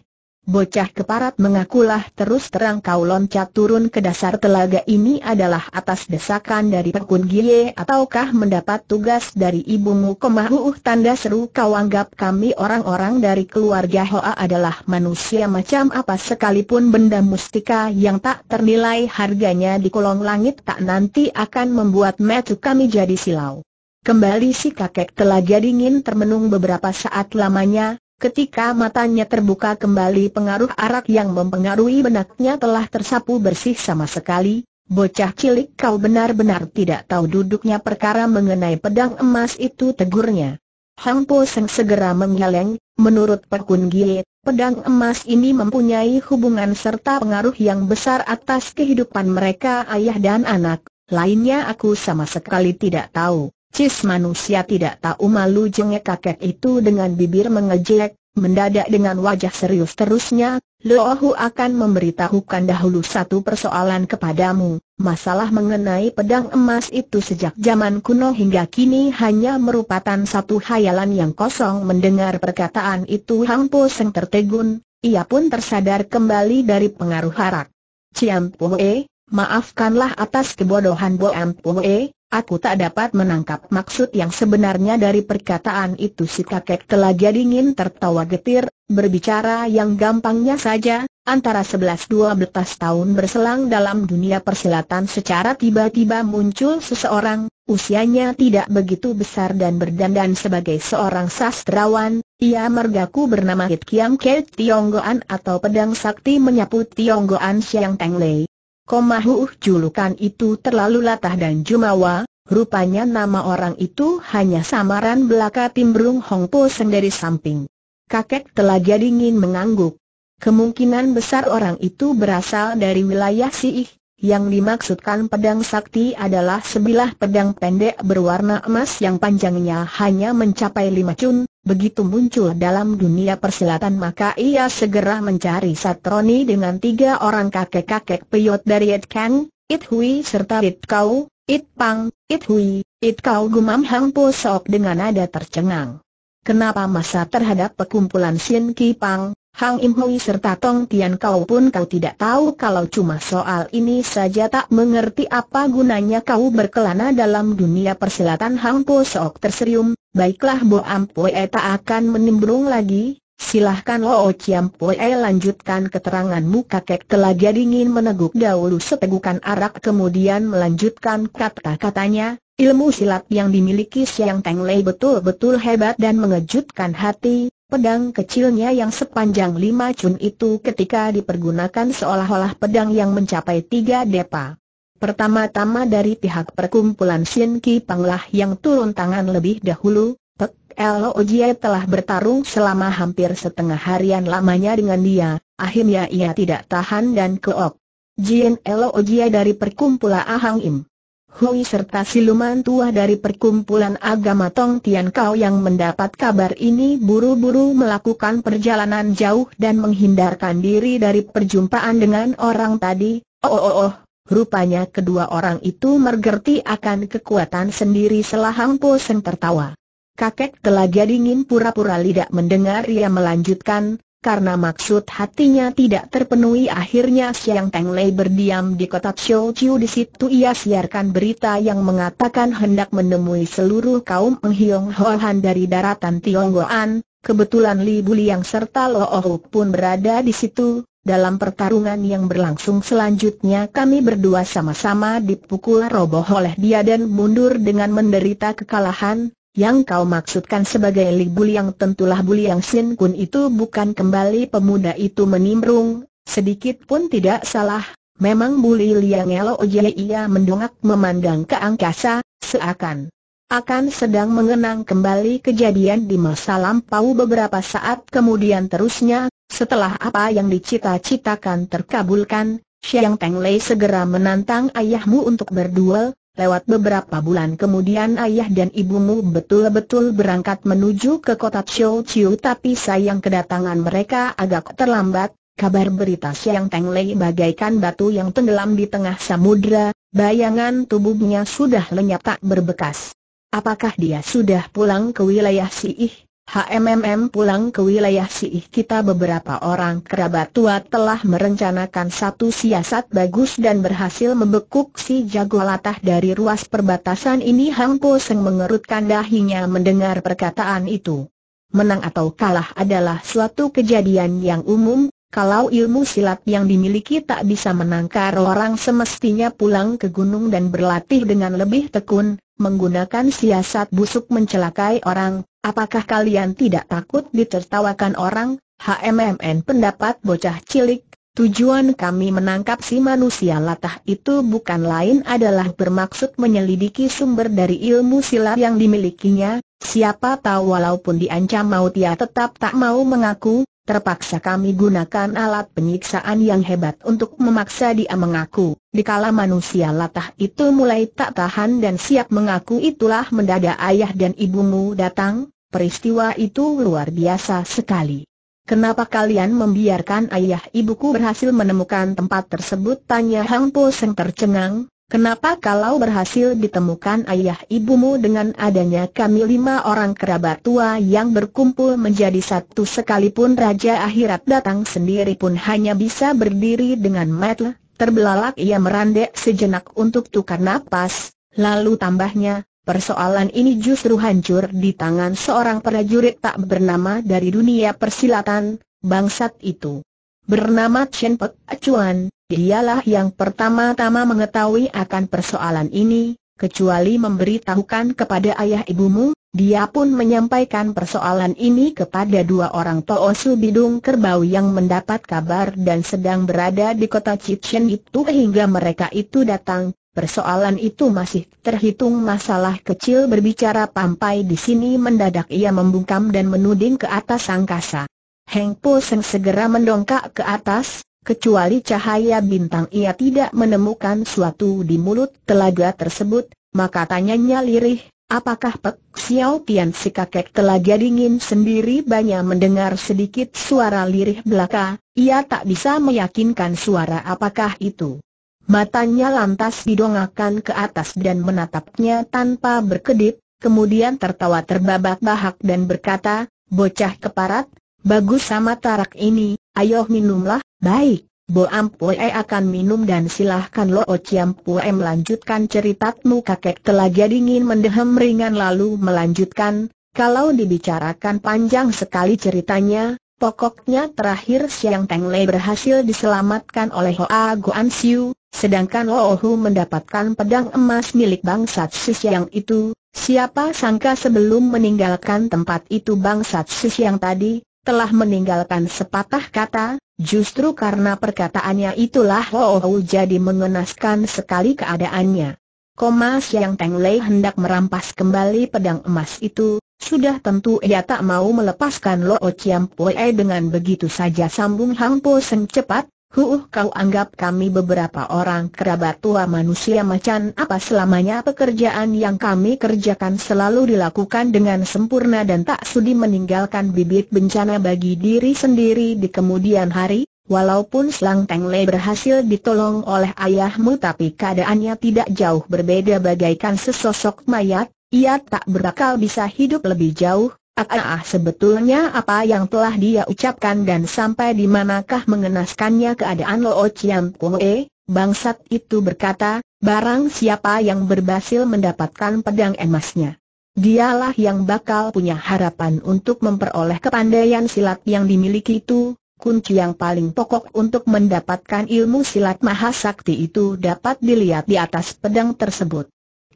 Bocah keparat mengakulah terus terang kau loncat turun ke dasar telaga ini adalah atas desakan dari Pekun Gie ataukah mendapat tugas dari ibumu kemahuuh tanda seru kau anggap kami orang-orang dari keluarga Hoa adalah manusia macam apa sekalipun benda mustika yang tak ternilai harganya di kolong langit tak nanti akan membuat metu kami jadi silau. Kembali si kakek telaga dingin termenung beberapa saat lamanya, Ketika matanya terbuka kembali pengaruh arak yang mempengaruhi benaknya telah tersapu bersih sama sekali, bocah cilik kau benar-benar tidak tahu duduknya perkara mengenai pedang emas itu tegurnya. Hang Po Seng segera menggeleng, menurut Pekun Gie, pedang emas ini mempunyai hubungan serta pengaruh yang besar atas kehidupan mereka ayah dan anak, lainnya aku sama sekali tidak tahu. Cis manusia tidak tahu malu jengek kakek itu dengan bibir mengejek, mendadak dengan wajah serius terusnya, Lohu akan memberitahukan dahulu satu persoalan kepadamu, masalah mengenai pedang emas itu sejak zaman kuno hingga kini hanya merupakan satu hayalan yang kosong mendengar perkataan itu Hang Seng tertegun, ia pun tersadar kembali dari pengaruh harak. Ciam Poe, maafkanlah atas kebodohan Boam Poe, Aku tak dapat menangkap maksud yang sebenarnya dari perkataan itu si kakek telaga dingin tertawa getir, berbicara yang gampangnya saja, antara sebelas dua belas tahun berselang dalam dunia persilatan secara tiba-tiba muncul seseorang, usianya tidak begitu besar dan berdandan sebagai seorang sastrawan, ia mergaku bernama Hit Kiam Ke Tionggoan atau Pedang Sakti menyapu Tionggoan Siang Teng Lei. Komahuh, julukan itu terlalu latah dan jumawa, rupanya nama orang itu hanya samaran belaka timbrung Hongpo sendiri samping. Kakek telaga dingin mengangguk. Kemungkinan besar orang itu berasal dari wilayah Siih, yang dimaksudkan pedang sakti adalah sebilah pedang pendek berwarna emas yang panjangnya hanya mencapai lima cun, begitu muncul dalam dunia persilatan maka ia segera mencari Satroni dengan tiga orang kakek-kakek peyot dari It Kang, It Hui serta It Kau, It Pang, It Hui, It Kau gumam Hang Po Sok dengan nada tercengang. Kenapa masa terhadap perkumpulan Sien Ki Pang, Hang Im Hui serta Tong Tian kau pun kau tidak tahu kalau cuma soal ini saja tak mengerti apa gunanya kau berkelana dalam dunia persilatan Hang Po Sok terserium, baiklah Bo Ampue tak akan menimbrung lagi, silahkan Lo Chiam Pue lanjutkan keteranganmu kakek telah jadi ingin meneguk dahulu setegukan arak kemudian melanjutkan kata-katanya, ilmu silat yang dimiliki Siang Teng Lei betul-betul hebat dan mengejutkan hati, Pedang kecilnya yang sepanjang lima cun itu ketika dipergunakan seolah-olah pedang yang mencapai tiga depa. Pertama-tama dari pihak perkumpulan Shin Ki Panglah yang turun tangan lebih dahulu, Pek Lo Jie telah bertarung selama hampir setengah harian lamanya dengan dia, akhirnya ia tidak tahan dan keok. Jin Lo Jie dari perkumpulan Ahang Im. Hui serta siluman tua dari perkumpulan agama Tong Tian Kau yang mendapat kabar ini buru-buru melakukan perjalanan jauh dan menghindarkan diri dari perjumpaan dengan orang tadi. Oh oh oh, rupanya kedua orang itu mergerti akan kekuatan sendiri selahang Po Seng tertawa. Kakek telah jadi dingin pura-pura tidak mendengar ia melanjutkan, karena maksud hatinya tidak terpenuhi akhirnya Siang Teng Lei berdiam di kota Xiu Chiu di situ ia siarkan berita yang mengatakan hendak menemui seluruh kaum Enghiong Hohan dari daratan Tionggoan, kebetulan Li Buliang serta Lo Ohuk pun berada di situ, dalam pertarungan yang berlangsung selanjutnya kami berdua sama-sama dipukul roboh oleh dia dan mundur dengan menderita kekalahan, yang kau maksudkan sebagai Li Buliang tentulah Buliang Sin Kun itu bukan kembali pemuda itu menimbrung, sedikit pun tidak salah. Memang Buli Liang Elo ia mendongak memandang ke angkasa, seakan akan sedang mengenang kembali kejadian di masa lampau beberapa saat kemudian terusnya, setelah apa yang dicita-citakan terkabulkan, Xiang Teng Lei segera menantang ayahmu untuk berduel, Lewat beberapa bulan kemudian ayah dan ibumu betul-betul berangkat menuju ke kota Chiu Chiu tapi sayang kedatangan mereka agak terlambat, kabar berita Siang Teng Lei bagaikan batu yang tenggelam di tengah samudera, bayangan tubuhnya sudah lenyap tak berbekas. Apakah dia sudah pulang ke wilayah Siih? HMMM pulang ke wilayah Siih kita beberapa orang kerabat tua telah merencanakan satu siasat bagus dan berhasil membekuk si jago latah dari ruas perbatasan ini Hang Po Seng mengerutkan dahinya mendengar perkataan itu. Menang atau kalah adalah suatu kejadian yang umum, kalau ilmu silat yang dimiliki tak bisa menangkar orang semestinya pulang ke gunung dan berlatih dengan lebih tekun, menggunakan siasat busuk mencelakai orang, Apakah kalian tidak takut ditertawakan orang? HMMN pendapat bocah cilik, tujuan kami menangkap si manusia latah itu bukan lain adalah bermaksud menyelidiki sumber dari ilmu silat yang dimilikinya, siapa tahu walaupun diancam maut ia tetap tak mau mengaku, Terpaksa kami gunakan alat penyiksaan yang hebat untuk memaksa dia mengaku. Dikala manusia latah itu mulai tak tahan dan siap mengaku itulah mendadak ayah dan ibumu datang, peristiwa itu luar biasa sekali. Kenapa kalian membiarkan ayah ibuku berhasil menemukan tempat tersebut? Tanya Hang Po Seng tercengang, Kenapa kalau berhasil ditemukan ayah ibumu dengan adanya kami lima orang kerabat tua yang berkumpul menjadi satu sekalipun Raja Akhirat datang sendiri pun hanya bisa berdiri dengan metel, terbelalak ia merandek sejenak untuk tukar napas, lalu tambahnya, persoalan ini justru hancur di tangan seorang prajurit tak bernama dari dunia persilatan, bangsat itu. Bernama Chen Pek Acuan, Ya. dialah yang pertama-tama mengetahui akan persoalan ini, kecuali memberitahukan kepada ayah ibumu, dia pun menyampaikan persoalan ini kepada dua orang Toosu Bidung Kerbau yang mendapat kabar dan sedang berada di kota Chichen itu hingga mereka itu datang. Persoalan itu masih terhitung masalah kecil berbicara pampai di sini mendadak ia membungkam dan menuding ke atas angkasa. Heng Po Seng segera mendongkak ke atas, Kecuali cahaya bintang ia tidak menemukan suatu di mulut telaga tersebut, maka tanyanya lirih, apakah Pek Xiao Tian si kakek telaga dingin sendiri banyak mendengar sedikit suara lirih belaka, ia tak bisa meyakinkan suara apakah itu. Matanya lantas didongakan ke atas dan menatapnya tanpa berkedip, kemudian tertawa terbabak-bahak dan berkata, bocah keparat, Bagus sama tarak ini, ayo minumlah, baik. Bo Ampue akan minum dan silahkan Lo Ciampue melanjutkan ceritamu kakek telaga dingin mendehem ringan lalu melanjutkan, kalau dibicarakan panjang sekali ceritanya, pokoknya terakhir Siang Teng Le berhasil diselamatkan oleh Hoa Guan Siu, sedangkan Lo Hu mendapatkan pedang emas milik bangsa Siang itu, siapa sangka sebelum meninggalkan tempat itu bangsa Siang tadi, telah meninggalkan sepatah kata, justru karena perkataannya itulah Ho Ho jadi mengenaskan sekali keadaannya. Komas yang Teng Lei hendak merampas kembali pedang emas itu, sudah tentu ia tak mau melepaskan Lo Chiam Pue dengan begitu saja sambung Hang Po Sen cepat, Huh kau anggap kami beberapa orang kerabat tua manusia macan apa selamanya pekerjaan yang kami kerjakan selalu dilakukan dengan sempurna dan tak sudi meninggalkan bibit bencana bagi diri sendiri di kemudian hari? Walaupun Selang Teng Le berhasil ditolong oleh ayahmu tapi keadaannya tidak jauh berbeda bagaikan sesosok mayat, ia tak berakal bisa hidup lebih jauh, Ah, sebetulnya apa yang telah dia ucapkan dan sampai di manakah mengenaskannya keadaan Lo Chiam Kue? Bangsat itu berkata, barang siapa yang berhasil mendapatkan pedang emasnya. Dialah yang bakal punya harapan untuk memperoleh kepandaian silat yang dimiliki itu, kunci yang paling pokok untuk mendapatkan ilmu silat mahasakti itu dapat dilihat di atas pedang tersebut.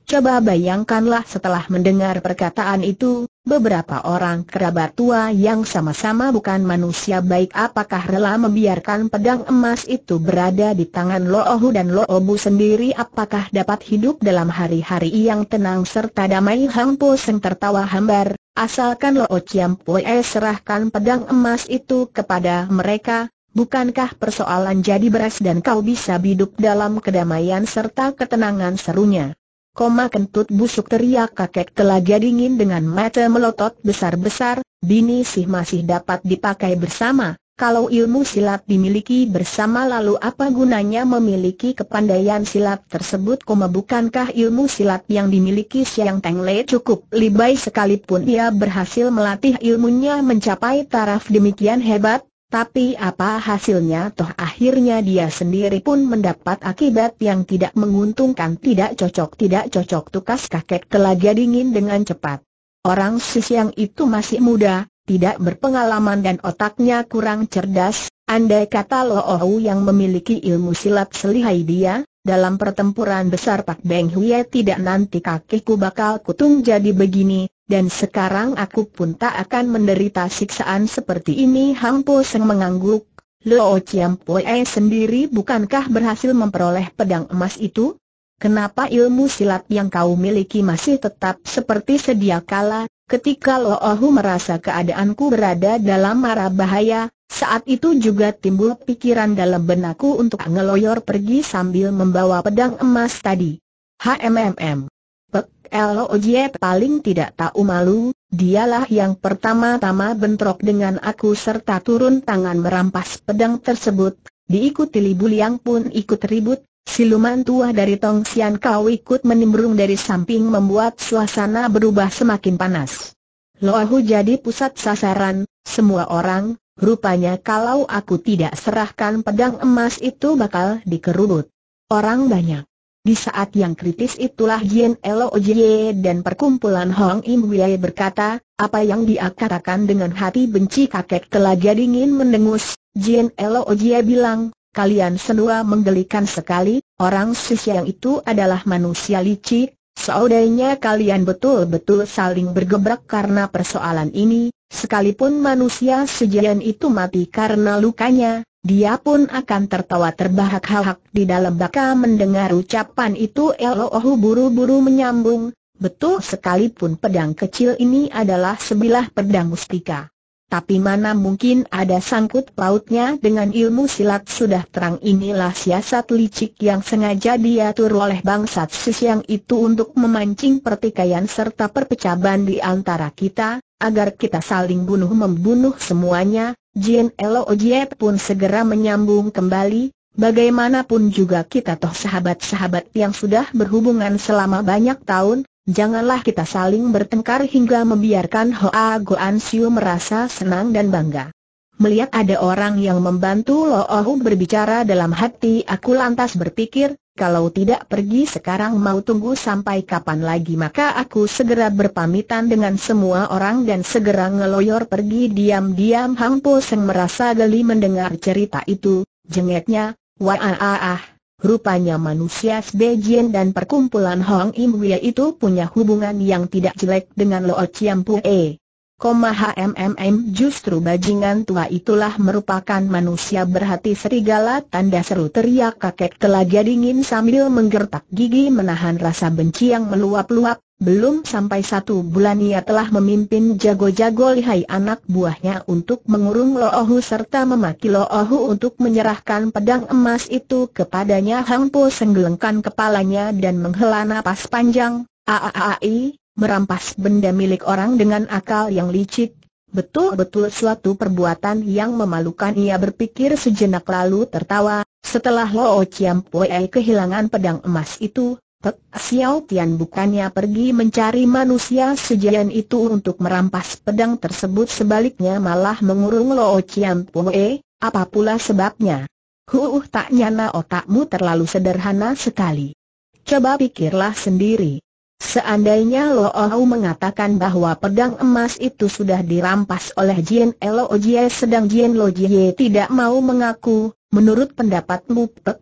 Coba bayangkanlah setelah mendengar perkataan itu, beberapa orang kerabat tua yang sama-sama bukan manusia baik apakah rela membiarkan pedang emas itu berada di tangan Loohu dan Loobu sendiri apakah dapat hidup dalam hari-hari yang tenang serta damai Hang Po Seng tertawa hambar, asalkan Loo Chiam E serahkan pedang emas itu kepada mereka, Bukankah persoalan jadi beres dan kau bisa hidup dalam kedamaian serta ketenangan serunya? Koma kentut busuk teriak kakek telaga dingin dengan mata melotot besar-besar, bini sih masih dapat dipakai bersama, kalau ilmu silat dimiliki bersama lalu apa gunanya memiliki kepandaian silat tersebut koma bukankah ilmu silat yang dimiliki Siang tengle cukup libai sekalipun ia berhasil melatih ilmunya mencapai taraf demikian hebat, tapi apa hasilnya toh akhirnya dia sendiri pun mendapat akibat yang tidak menguntungkan tidak cocok tidak cocok tukas kakek telaga dingin dengan cepat. Orang sis yang itu masih muda, tidak berpengalaman dan otaknya kurang cerdas, andai kata Loohu yang memiliki ilmu silat selihai dia, dalam pertempuran besar Pak Beng Huye tidak nanti kakekku bakal kutung jadi begini, dan sekarang aku pun tak akan menderita siksaan seperti ini Hang Po Seng mengangguk, Lo Chiam Poe sendiri bukankah berhasil memperoleh pedang emas itu? Kenapa ilmu silat yang kau miliki masih tetap seperti sedia kala? Ketika Lo Ohu merasa keadaanku berada dalam mara bahaya, saat itu juga timbul pikiran dalam benakku untuk ngeloyor pergi sambil membawa pedang emas tadi. HMMM Pek LOJ paling tidak tahu malu, dialah yang pertama-tama bentrok dengan aku serta turun tangan merampas pedang tersebut, diikuti Li Buliang pun ikut ribut, siluman tua dari Tong Sian Kau ikut menimbrung dari samping membuat suasana berubah semakin panas. Loahu jadi pusat sasaran, semua orang, rupanya kalau aku tidak serahkan pedang emas itu bakal dikerubut. Orang banyak. Di saat yang kritis itulah Jin Elo Ojie dan perkumpulan Hong Im Wei berkata, apa yang dia katakan dengan hati benci kakek telah jadi ingin mendengus. Jin Elo Ojie bilang, kalian semua menggelikan sekali, orang sisi yang itu adalah manusia licik, seandainya kalian betul-betul saling bergebrak karena persoalan ini, sekalipun manusia sejian itu mati karena lukanya, dia pun akan tertawa terbahak-bahak di dalam baka mendengar ucapan itu Elohu buru-buru menyambung, betul sekalipun pedang kecil ini adalah sebilah pedang mustika. Tapi mana mungkin ada sangkut pautnya dengan ilmu silat sudah terang inilah siasat licik yang sengaja diatur oleh bangsat yang itu untuk memancing pertikaian serta perpecahan di antara kita, agar kita saling bunuh-membunuh semuanya, Jin Elo Ojiet pun segera menyambung kembali, bagaimanapun juga kita toh sahabat-sahabat yang sudah berhubungan selama banyak tahun, janganlah kita saling bertengkar hingga membiarkan Hoa Goan Siu merasa senang dan bangga. Melihat ada orang yang membantu Lo Ohu berbicara dalam hati aku lantas berpikir, kalau tidak pergi sekarang mau tunggu sampai kapan lagi maka aku segera berpamitan dengan semua orang dan segera ngeloyor pergi diam-diam Hang Po Seng merasa geli mendengar cerita itu, jengeknya, wah ah ah ah. Rupanya manusia Sbejian dan perkumpulan Hong Im Wia itu punya hubungan yang tidak jelek dengan Lo Chiam Pue. Koma HMMM justru bajingan tua itulah merupakan manusia berhati serigala tanda seru teriak kakek telaga dingin sambil menggertak gigi menahan rasa benci yang meluap-luap, belum sampai satu bulan ia telah memimpin jago-jago lihai anak buahnya untuk mengurung Loohu serta memaki Loohu untuk menyerahkan pedang emas itu kepadanya Hang Po senggelengkan kepalanya dan menghela napas panjang, aaai, merampas benda milik orang dengan akal yang licik, betul-betul suatu perbuatan yang memalukan ia berpikir sejenak lalu tertawa, setelah Loo Chiam Poe kehilangan pedang emas itu, Pek Xiao Tian bukannya pergi mencari manusia sejian itu untuk merampas pedang tersebut sebaliknya malah mengurung Lo Chian Poe, apa pula sebabnya? Huuh, tak nyana otakmu terlalu sederhana sekali. Coba pikirlah sendiri. Seandainya Lo Ou mengatakan bahwa pedang emas itu sudah dirampas oleh Jien, Lo Jie sedang Jien Lo Jie tidak mau mengaku, menurut pendapatmu Pek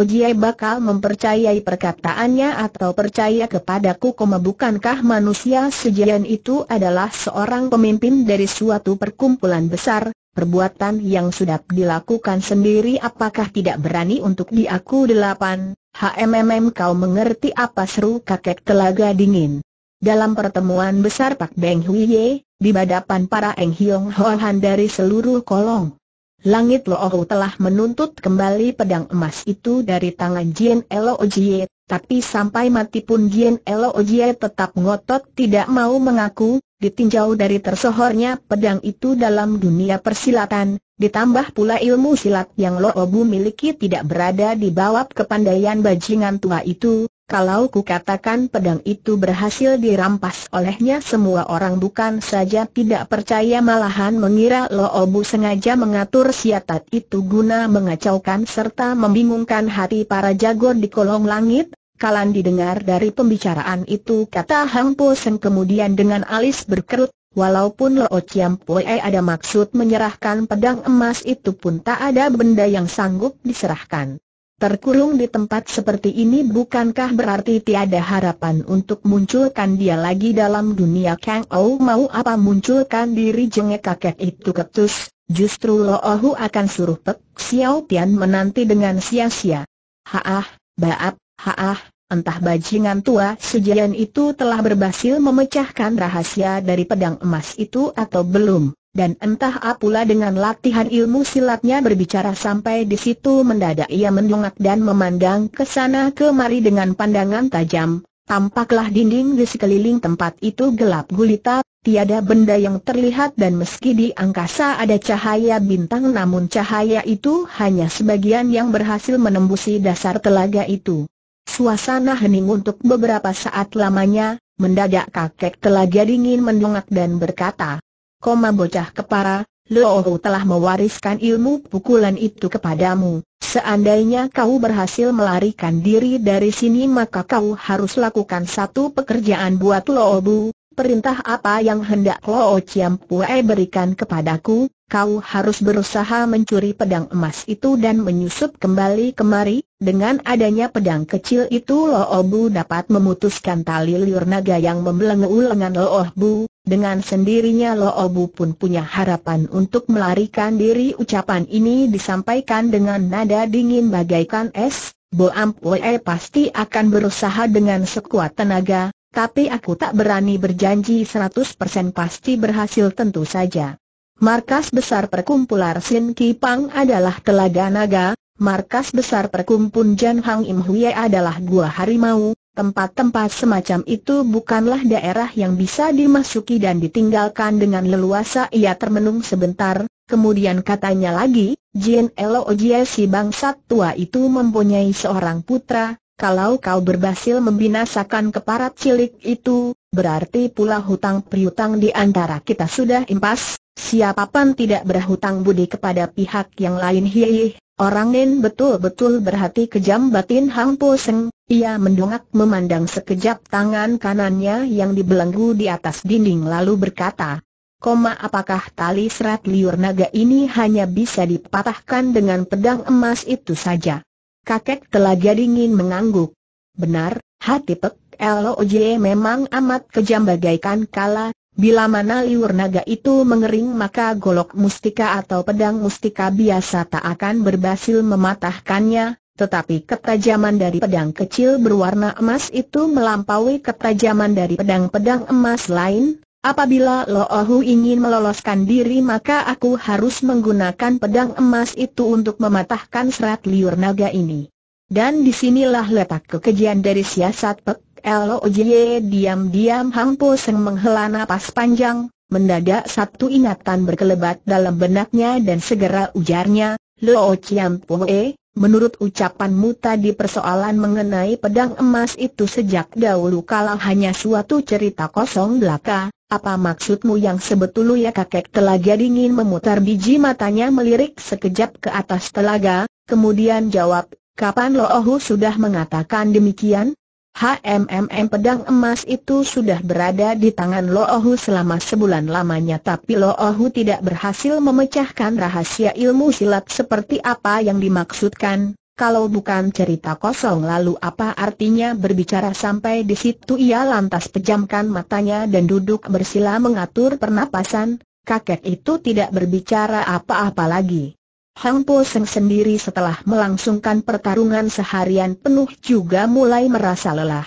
Ojie bakal mempercayai perkataannya atau percaya kepadaku koma bukankah manusia sejian itu adalah seorang pemimpin dari suatu perkumpulan besar, perbuatan yang sudah dilakukan sendiri apakah tidak berani untuk diaku delapan, HMMM kau mengerti apa seru kakek telaga dingin. Dalam pertemuan besar Pak Beng Huiye, di hadapan para Eng Hiong Hohan dari seluruh kolong, Langit Loohu telah menuntut kembali pedang emas itu dari tangan Jien Elo tapi sampai mati pun Jien Elo tetap ngotot tidak mau mengaku, ditinjau dari tersohornya pedang itu dalam dunia persilatan, ditambah pula ilmu silat yang Loobu miliki tidak berada di bawah kepandaian bajingan tua itu, kalau kukatakan pedang itu berhasil dirampas olehnya semua orang bukan saja tidak percaya malahan mengira Lo Obu sengaja mengatur siatat itu guna mengacaukan serta membingungkan hati para jago di kolong langit, kalan didengar dari pembicaraan itu kata Hang Po Seng kemudian dengan alis berkerut, Walaupun Lo Chiam Poe ada maksud menyerahkan pedang emas itu pun tak ada benda yang sanggup diserahkan. Terkurung di tempat seperti ini bukankah berarti tiada harapan untuk munculkan dia lagi dalam dunia Kang Ou mau apa munculkan diri jenge kakek itu ketus, justru Lo Ohu akan suruh Pek Xiao Tian menanti dengan sia-sia. Haah, baap, haah, entah bajingan tua sujian itu telah berhasil memecahkan rahasia dari pedang emas itu atau belum dan entah apula dengan latihan ilmu silatnya berbicara sampai di situ mendadak ia mendongak dan memandang ke sana kemari dengan pandangan tajam. Tampaklah dinding di sekeliling tempat itu gelap gulita, tiada benda yang terlihat dan meski di angkasa ada cahaya bintang namun cahaya itu hanya sebagian yang berhasil menembusi dasar telaga itu. Suasana hening untuk beberapa saat lamanya, mendadak kakek telaga dingin mendongak dan berkata, koma bocah kepara, Luohu telah mewariskan ilmu pukulan itu kepadamu. Seandainya kau berhasil melarikan diri dari sini maka kau harus lakukan satu pekerjaan buat Luohu. Perintah apa yang hendak Luo Chiam Pue berikan kepadaku, kau harus berusaha mencuri pedang emas itu dan menyusup kembali kemari. Dengan adanya pedang kecil itu Luo Bu dapat memutuskan tali liur naga yang membelenggu lengan Luo Bu dengan sendirinya Lo Obu pun punya harapan untuk melarikan diri ucapan ini disampaikan dengan nada dingin bagaikan es, Bo Ampue pasti akan berusaha dengan sekuat tenaga, tapi aku tak berani berjanji 100% pasti berhasil tentu saja. Markas besar perkumpulan Sin Pang adalah Telaga Naga, markas besar perkumpulan Jan Hang Im Hwee adalah Gua Harimau, Tempat-tempat semacam itu bukanlah daerah yang bisa dimasuki dan ditinggalkan dengan leluasa ia termenung sebentar, kemudian katanya lagi, Jin Elo Ojie bangsat tua itu mempunyai seorang putra, kalau kau berhasil membinasakan keparat cilik itu, berarti pula hutang priutang di antara kita sudah impas, siapapan tidak berhutang budi kepada pihak yang lain hiih, Orang Nen betul-betul berhati kejam batin Hang Po Seng, ia mendongak memandang sekejap tangan kanannya yang dibelenggu di atas dinding lalu berkata, Koma apakah tali serat liur naga ini hanya bisa dipatahkan dengan pedang emas itu saja? Kakek telaga dingin mengangguk. Benar, hati Pek Loj memang amat kejam bagaikan kala, Bila mana liur naga itu mengering maka golok mustika atau pedang mustika biasa tak akan berhasil mematahkannya, tetapi ketajaman dari pedang kecil berwarna emas itu melampaui ketajaman dari pedang-pedang emas lain. Apabila Loohu ingin meloloskan diri maka aku harus menggunakan pedang emas itu untuk mematahkan serat liur naga ini. Dan disinilah letak kekejian dari siasat Pek Lo LOJ diam-diam Hang Po Seng menghela napas panjang, mendadak satu ingatan berkelebat dalam benaknya dan segera ujarnya, Lo Chiam E, menurut ucapanmu tadi persoalan mengenai pedang emas itu sejak dahulu kalau hanya suatu cerita kosong belaka, apa maksudmu yang sebetulnya ya, kakek telaga dingin memutar biji matanya melirik sekejap ke atas telaga, kemudian jawab, kapan Lo Ohu sudah mengatakan demikian? HMMM pedang emas itu sudah berada di tangan Lo Ohu selama sebulan lamanya tapi Lo Ohu tidak berhasil memecahkan rahasia ilmu silat seperti apa yang dimaksudkan. Kalau bukan cerita kosong lalu apa artinya berbicara sampai di situ ia lantas pejamkan matanya dan duduk bersila mengatur pernapasan, kakek itu tidak berbicara apa-apa lagi. Hang Po Seng sendiri setelah melangsungkan pertarungan seharian penuh juga mulai merasa lelah.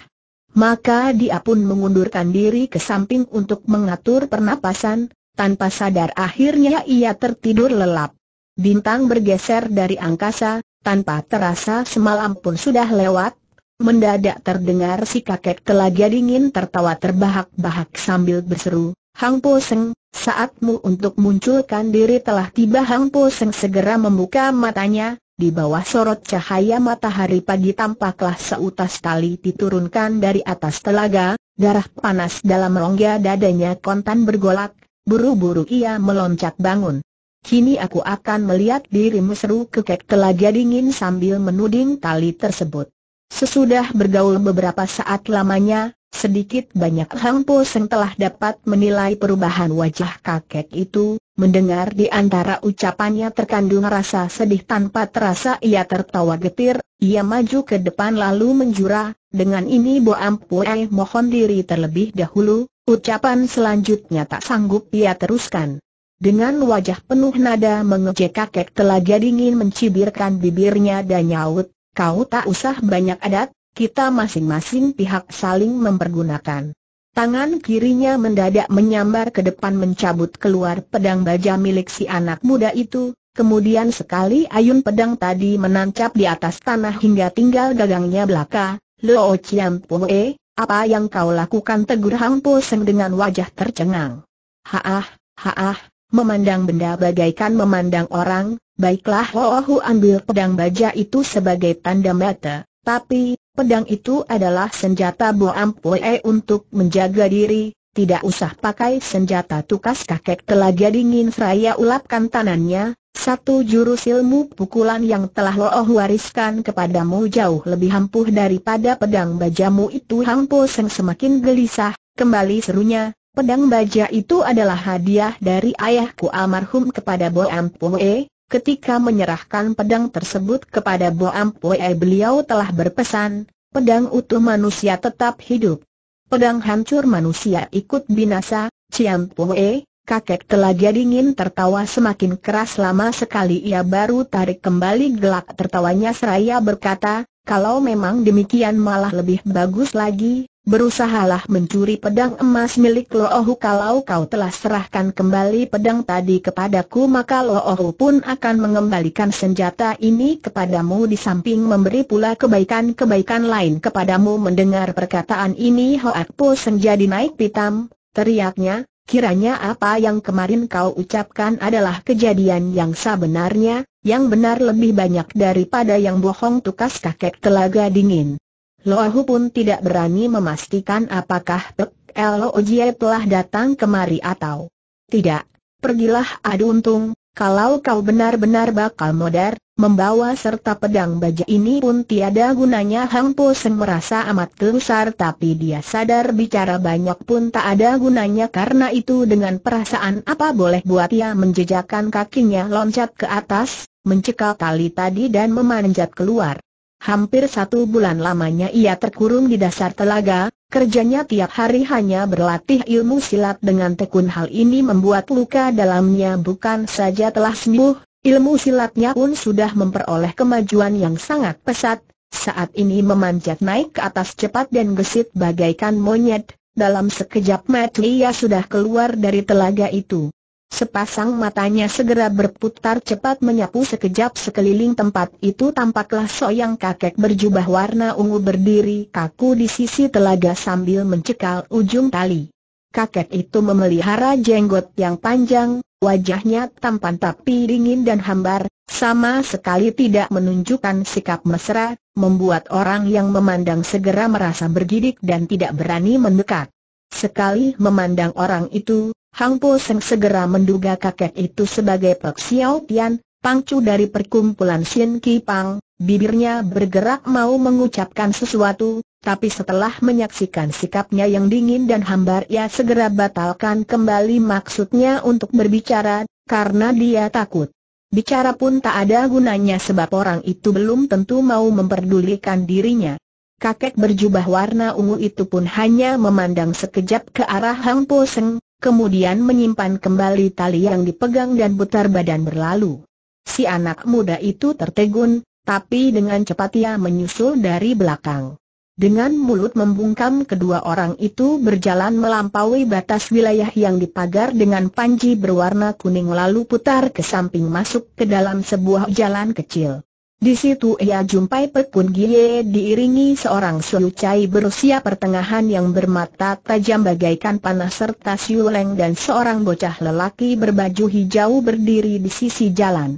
Maka dia pun mengundurkan diri ke samping untuk mengatur pernapasan, tanpa sadar akhirnya ia tertidur lelap. Bintang bergeser dari angkasa, tanpa terasa semalam pun sudah lewat, mendadak terdengar si kakek telaga dingin tertawa terbahak-bahak sambil berseru, Hang Po Seng, saatmu untuk munculkan diri telah tiba Hang Po Seng segera membuka matanya, di bawah sorot cahaya matahari pagi tampaklah seutas tali diturunkan dari atas telaga, darah panas dalam rongga dadanya kontan bergolak, buru-buru ia meloncat bangun. Kini aku akan melihat dirimu seru kekek telaga dingin sambil menuding tali tersebut. Sesudah bergaul beberapa saat lamanya, sedikit banyak Hang Po Seng telah dapat menilai perubahan wajah kakek itu, mendengar di antara ucapannya terkandung rasa sedih tanpa terasa ia tertawa getir, ia maju ke depan lalu menjura, dengan ini Bo Ampue eh, mohon diri terlebih dahulu, ucapan selanjutnya tak sanggup ia teruskan. Dengan wajah penuh nada mengejek kakek telaga dingin mencibirkan bibirnya dan nyaut, Kau tak usah banyak adat, kita masing-masing pihak saling mempergunakan. Tangan kirinya mendadak menyambar ke depan mencabut keluar pedang baja milik si anak muda itu, kemudian sekali ayun pedang tadi menancap di atas tanah hingga tinggal gagangnya belaka, Lo Chiam Poe, apa yang kau lakukan tegur Hang Po Seng dengan wajah tercengang. Haah, haah, memandang benda bagaikan memandang orang, Baiklah Ho ambil pedang baja itu sebagai tanda mata, tapi, pedang itu adalah senjata Bo Poe untuk menjaga diri, tidak usah pakai senjata tukas kakek telaga dingin seraya ulapkan tanannya. satu jurus ilmu pukulan yang telah Looh wariskan kepadamu jauh lebih ampuh daripada pedang bajamu itu Hang Po Seng semakin gelisah, kembali serunya, pedang baja itu adalah hadiah dari ayahku almarhum kepada Bo Ampue, Ketika menyerahkan pedang tersebut kepada Bo Ampue beliau telah berpesan, pedang utuh manusia tetap hidup. Pedang hancur manusia ikut binasa, Ciam Pue, kakek telaga dingin tertawa semakin keras lama sekali ia baru tarik kembali gelak tertawanya seraya berkata, kalau memang demikian malah lebih bagus lagi, Berusahalah mencuri pedang emas milik Loohu kalau kau telah serahkan kembali pedang tadi kepadaku maka Loohu pun akan mengembalikan senjata ini kepadamu di samping memberi pula kebaikan-kebaikan lain kepadamu mendengar perkataan ini Hoak Po senjadi naik pitam, teriaknya, kiranya apa yang kemarin kau ucapkan adalah kejadian yang sebenarnya, yang benar lebih banyak daripada yang bohong tukas kakek telaga dingin. Loahu pun tidak berani memastikan apakah Pek Lo telah datang kemari atau tidak. Pergilah adu untung, kalau kau benar-benar bakal modar, membawa serta pedang baja ini pun tiada gunanya Hang Po Seng merasa amat kelusar tapi dia sadar bicara banyak pun tak ada gunanya karena itu dengan perasaan apa boleh buat ia menjejakkan kakinya loncat ke atas, mencekal tali tadi dan memanjat keluar. Hampir satu bulan lamanya ia terkurung di dasar telaga, kerjanya tiap hari hanya berlatih ilmu silat dengan tekun hal ini membuat luka dalamnya bukan saja telah sembuh, ilmu silatnya pun sudah memperoleh kemajuan yang sangat pesat, saat ini memanjat naik ke atas cepat dan gesit bagaikan monyet, dalam sekejap mati ia sudah keluar dari telaga itu. Sepasang matanya segera berputar cepat menyapu sekejap sekeliling tempat itu tampaklah seorang kakek berjubah warna ungu berdiri kaku di sisi telaga sambil mencekal ujung tali. Kakek itu memelihara jenggot yang panjang, wajahnya tampan tapi dingin dan hambar, sama sekali tidak menunjukkan sikap mesra, membuat orang yang memandang segera merasa bergidik dan tidak berani mendekat. Sekali memandang orang itu, Hang Po Seng segera menduga kakek itu sebagai Pek Xiao Tian, pangcu dari perkumpulan Sien Ki Pang, bibirnya bergerak mau mengucapkan sesuatu, tapi setelah menyaksikan sikapnya yang dingin dan hambar ia segera batalkan kembali maksudnya untuk berbicara, karena dia takut. Bicara pun tak ada gunanya sebab orang itu belum tentu mau memperdulikan dirinya. Kakek berjubah warna ungu itu pun hanya memandang sekejap ke arah Hang Po Seng, kemudian menyimpan kembali tali yang dipegang dan putar badan berlalu. Si anak muda itu tertegun, tapi dengan cepat ia menyusul dari belakang. Dengan mulut membungkam kedua orang itu berjalan melampaui batas wilayah yang dipagar dengan panji berwarna kuning lalu putar ke samping masuk ke dalam sebuah jalan kecil. Di situ ia jumpai Pekun Gie diiringi seorang Siu Cai berusia pertengahan yang bermata tajam bagaikan panah serta Siu Leng dan seorang bocah lelaki berbaju hijau berdiri di sisi jalan.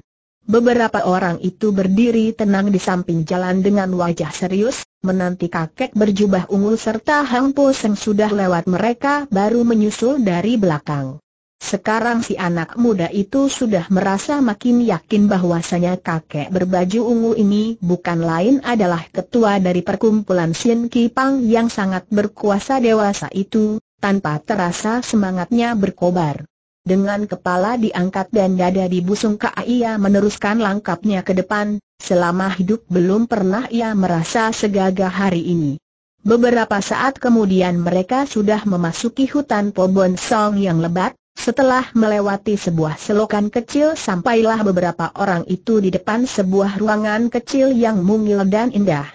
Beberapa orang itu berdiri tenang di samping jalan dengan wajah serius, menanti kakek berjubah ungu serta Hang Po Seng sudah lewat mereka baru menyusul dari belakang. Sekarang si anak muda itu sudah merasa makin yakin bahwasanya kakek berbaju ungu ini bukan lain adalah ketua dari perkumpulan Sien Kipang yang sangat berkuasa dewasa itu, tanpa terasa semangatnya berkobar. Dengan kepala diangkat dan dada dibusung ke ia meneruskan langkapnya ke depan, selama hidup belum pernah ia merasa segagah hari ini. Beberapa saat kemudian mereka sudah memasuki hutan Pobon Song yang lebat, setelah melewati sebuah selokan kecil sampailah beberapa orang itu di depan sebuah ruangan kecil yang mungil dan indah.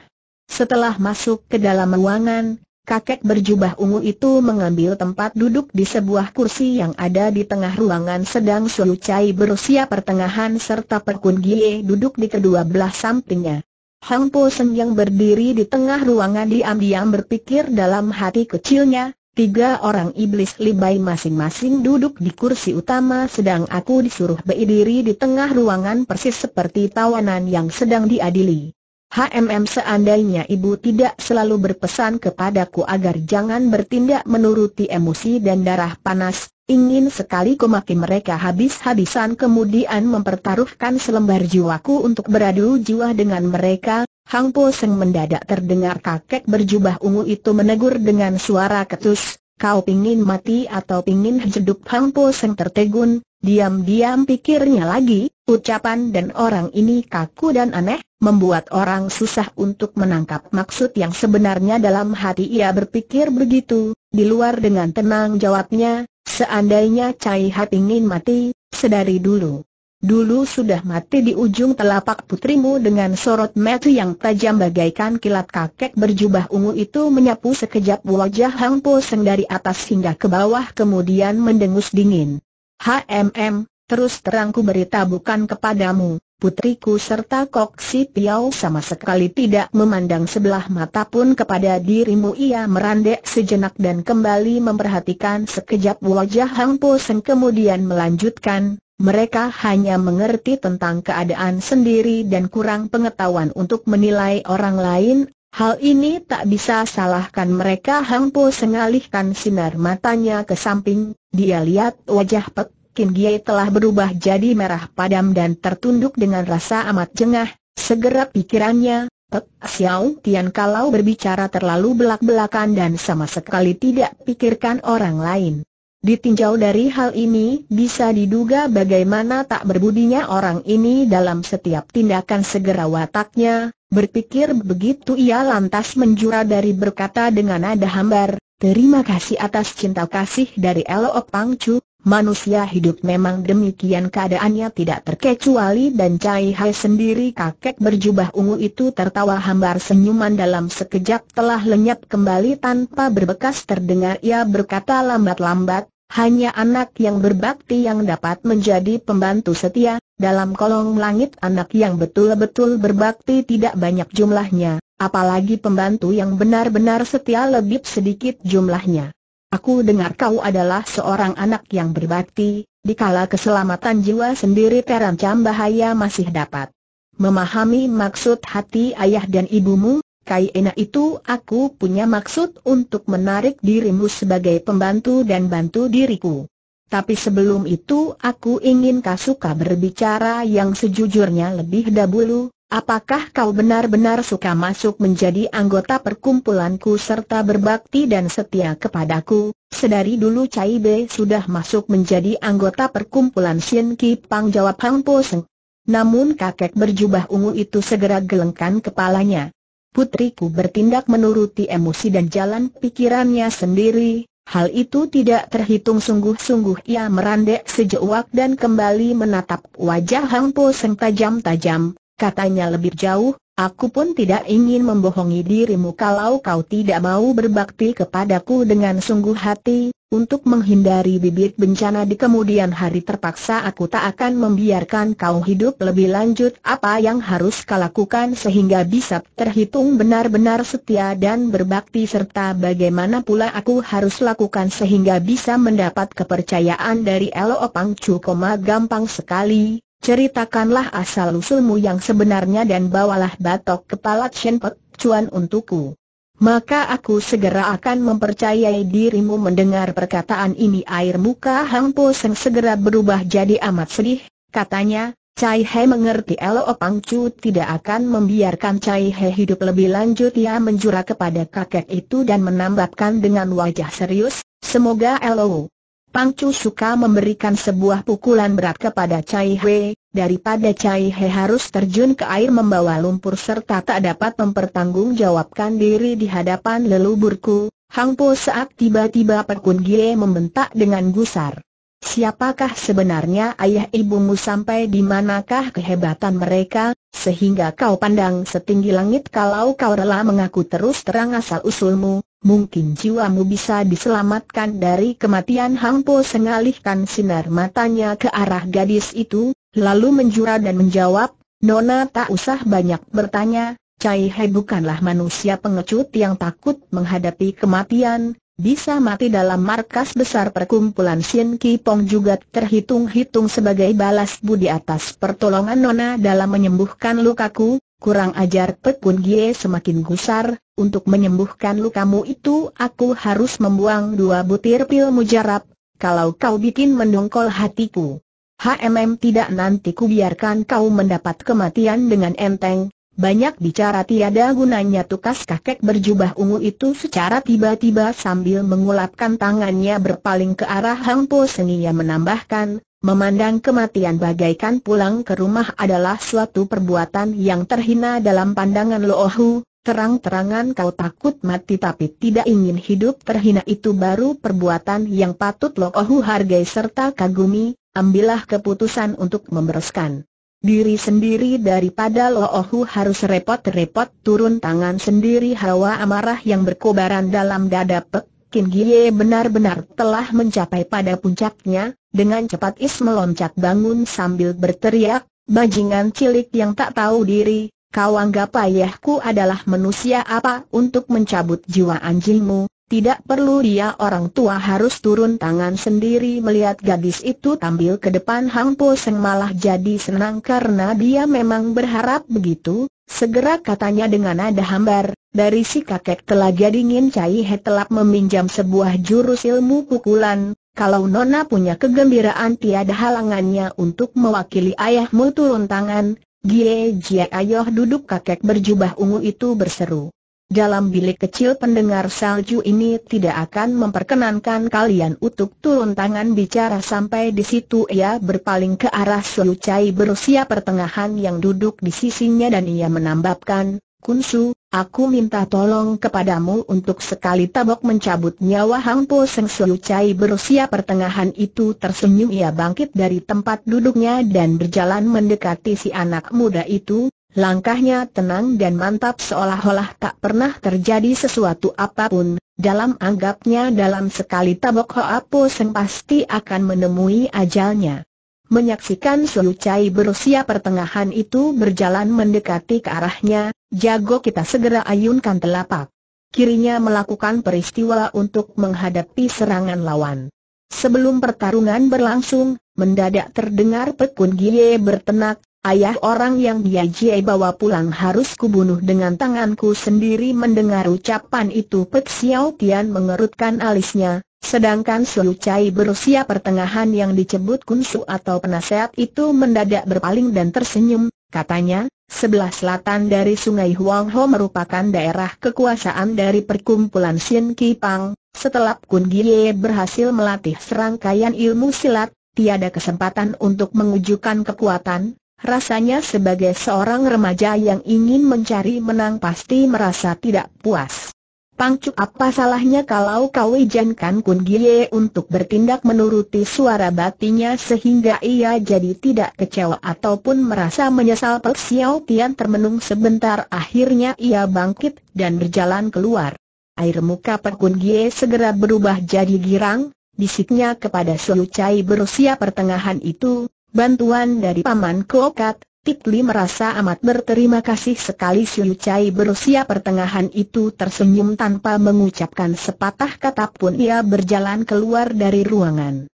Setelah masuk ke dalam ruangan, kakek berjubah ungu itu mengambil tempat duduk di sebuah kursi yang ada di tengah ruangan sedang Suyu Cai berusia pertengahan serta Perkun Gie duduk di kedua belah sampingnya. Hang Po Seng yang berdiri di tengah ruangan diam-diam berpikir dalam hati kecilnya, Tiga orang iblis libai masing-masing duduk di kursi utama sedang aku disuruh berdiri di tengah ruangan persis seperti tawanan yang sedang diadili. HMM seandainya ibu tidak selalu berpesan kepadaku agar jangan bertindak menuruti emosi dan darah panas, ingin sekali kumaki mereka habis-habisan kemudian mempertaruhkan selembar jiwaku untuk beradu jiwa dengan mereka, Hang Po Seng mendadak terdengar kakek berjubah ungu itu menegur dengan suara ketus, kau pingin mati atau pingin hidup Hang Po Seng tertegun, diam-diam pikirnya lagi, ucapan dan orang ini kaku dan aneh, membuat orang susah untuk menangkap maksud yang sebenarnya dalam hati ia berpikir begitu, di luar dengan tenang jawabnya, seandainya Cai Ha ingin mati, sedari dulu. Dulu sudah mati di ujung telapak putrimu dengan sorot mata yang tajam bagaikan kilat kakek berjubah ungu itu menyapu sekejap wajah Hang Po Seng dari atas hingga ke bawah kemudian mendengus dingin. HMM, terus terangku berita bukan kepadamu, putriku serta Kok Si Piao sama sekali tidak memandang sebelah mata pun kepada dirimu ia merandek sejenak dan kembali memperhatikan sekejap wajah Hang Po Seng kemudian melanjutkan, mereka hanya mengerti tentang keadaan sendiri dan kurang pengetahuan untuk menilai orang lain, hal ini tak bisa salahkan mereka Hang Po sengalihkan sinar matanya ke samping, dia lihat wajah Pek Kin Gie telah berubah jadi merah padam dan tertunduk dengan rasa amat jengah, segera pikirannya, Pek Xiao Tian kalau berbicara terlalu belak-belakan dan sama sekali tidak pikirkan orang lain. Ditinjau dari hal ini, bisa diduga bagaimana tak berbudinya orang ini dalam setiap tindakan segera wataknya, berpikir begitu ia lantas menjura dari berkata dengan nada hambar, terima kasih atas cinta kasih dari Elo Pangcu, manusia hidup memang demikian keadaannya tidak terkecuali dan Cai Hai sendiri kakek berjubah ungu itu tertawa hambar senyuman dalam sekejap telah lenyap kembali tanpa berbekas terdengar ia berkata lambat-lambat, hanya anak yang berbakti yang dapat menjadi pembantu setia, dalam kolong langit anak yang betul-betul berbakti tidak banyak jumlahnya, apalagi pembantu yang benar-benar setia lebih sedikit jumlahnya. Aku dengar kau adalah seorang anak yang berbakti, dikala keselamatan jiwa sendiri terancam bahaya masih dapat memahami maksud hati ayah dan ibumu, Kai Ena itu aku punya maksud untuk menarik dirimu sebagai pembantu dan bantu diriku. Tapi sebelum itu aku ingin kau suka berbicara yang sejujurnya lebih dahulu, apakah kau benar-benar suka masuk menjadi anggota perkumpulanku serta berbakti dan setia kepadaku? Sedari dulu Cai Be sudah masuk menjadi anggota perkumpulan Xin Ki Pang jawab Hang Po Seng. Namun kakek berjubah ungu itu segera gelengkan kepalanya putriku bertindak menuruti emosi dan jalan pikirannya sendiri, hal itu tidak terhitung sungguh-sungguh ia merandek sejauh dan kembali menatap wajah Hang Po Seng tajam-tajam, katanya lebih jauh, Aku pun tidak ingin membohongi dirimu kalau kau tidak mau berbakti kepadaku dengan sungguh hati, untuk menghindari bibit bencana di kemudian hari terpaksa aku tak akan membiarkan kau hidup lebih lanjut apa yang harus kau lakukan sehingga bisa terhitung benar-benar setia dan berbakti serta bagaimana pula aku harus lakukan sehingga bisa mendapat kepercayaan dari Elo Opang Cukoma gampang sekali, Ceritakanlah asal-usulmu yang sebenarnya dan bawalah batok kepala Chen Pek Chuan untukku. Maka aku segera akan mempercayai dirimu mendengar perkataan ini air muka Hang Po Seng segera berubah jadi amat sedih, katanya, Cai He mengerti Lo Pang Chu tidak akan membiarkan Cai He hidup lebih lanjut ia menjurah kepada kakek itu dan menambahkan dengan wajah serius, semoga Lo Pang Chu suka memberikan sebuah pukulan berat kepada Cai He, daripada Cai He harus terjun ke air membawa lumpur serta tak dapat mempertanggungjawabkan diri di hadapan leluburku, Hang Po saat tiba-tiba Pekun Gie membentak dengan gusar. Siapakah sebenarnya ayah ibumu sampai di manakah kehebatan mereka, sehingga kau pandang setinggi langit kalau kau rela mengaku terus terang asal-usulmu, mungkin jiwamu bisa diselamatkan dari kematian Hangpo sengalihkan sinar matanya ke arah gadis itu, lalu menjura dan menjawab, Nona tak usah banyak bertanya, Cai He bukanlah manusia pengecut yang takut menghadapi kematian, bisa mati dalam markas besar perkumpulan Sien Ki juga terhitung-hitung sebagai balas budi atas pertolongan Nona dalam menyembuhkan lukaku, kurang ajar Pekun Gie semakin gusar, untuk menyembuhkan lukamu itu aku harus membuang dua butir pil mujarab, kalau kau bikin mendongkol hatiku. HMM tidak nanti ku biarkan kau mendapat kematian dengan enteng, banyak bicara tiada gunanya tukas kakek berjubah ungu itu secara tiba-tiba sambil mengulapkan tangannya berpaling ke arah Hang Po menambahkan, memandang kematian bagaikan pulang ke rumah adalah suatu perbuatan yang terhina dalam pandangan Loohu. Terang-terangan kau takut mati tapi tidak ingin hidup terhina itu baru perbuatan yang patut Loohu hargai serta kagumi, ambillah keputusan untuk membereskan Diri sendiri daripada Lo Ohu harus repot-repot turun tangan sendiri hawa amarah yang berkobaran dalam dada Pek Kim Gie benar-benar telah mencapai pada puncaknya, dengan cepat Is meloncat bangun sambil berteriak, bajingan cilik yang tak tahu diri, kau anggap ayahku adalah manusia apa untuk mencabut jiwa anjingmu, tidak perlu dia orang tua harus turun tangan sendiri melihat gadis itu tampil ke depan Hang Po Seng malah jadi senang karena dia memang berharap begitu, segera katanya dengan nada hambar, dari si kakek telaga dingin Cai He telah meminjam sebuah jurus ilmu pukulan, kalau Nona punya kegembiraan tiada halangannya untuk mewakili ayahmu turun tangan, Gie Jie Ayoh duduk kakek berjubah ungu itu berseru dalam bilik kecil pendengar salju ini tidak akan memperkenankan kalian untuk turun tangan bicara sampai di situ ia berpaling ke arah Su Chai berusia pertengahan yang duduk di sisinya dan ia menambahkan, Kunsu, aku minta tolong kepadamu untuk sekali tabok mencabut nyawa Hang Po Seng Su Chai berusia pertengahan itu tersenyum ia bangkit dari tempat duduknya dan berjalan mendekati si anak muda itu, Langkahnya tenang dan mantap seolah-olah tak pernah terjadi sesuatu apapun, dalam anggapnya dalam sekali tabok Hoa seng pasti akan menemui ajalnya. Menyaksikan Chai berusia pertengahan itu berjalan mendekati ke arahnya, jago kita segera ayunkan telapak. Kirinya melakukan peristiwa untuk menghadapi serangan lawan. Sebelum pertarungan berlangsung, mendadak terdengar Pekun Gie bertenak, Ayah orang yang dia Jie bawa pulang harus kubunuh dengan tanganku sendiri mendengar ucapan itu Pek Xiao Tian mengerutkan alisnya, sedangkan Su Chai berusia pertengahan yang dicebut kunsu atau penasehat itu mendadak berpaling dan tersenyum, katanya, sebelah selatan dari sungai Huang Ho merupakan daerah kekuasaan dari perkumpulan Xin Ki Pang, setelah Kun Gie berhasil melatih serangkaian ilmu silat, tiada kesempatan untuk mengujukan kekuatan, Rasanya sebagai seorang remaja yang ingin mencari menang pasti merasa tidak puas. Pangcu apa salahnya kalau kau izinkan Kun Gie untuk bertindak menuruti suara batinya sehingga ia jadi tidak kecewa ataupun merasa menyesal Pek Xiao Tian termenung sebentar akhirnya ia bangkit dan berjalan keluar. Air muka Pek Kun Gie segera berubah jadi girang, bisiknya kepada Suyu Chai berusia pertengahan itu, Bantuan dari Paman Kokat, Titli merasa amat berterima kasih sekali Siu Chai berusia pertengahan itu tersenyum tanpa mengucapkan sepatah kata pun ia berjalan keluar dari ruangan.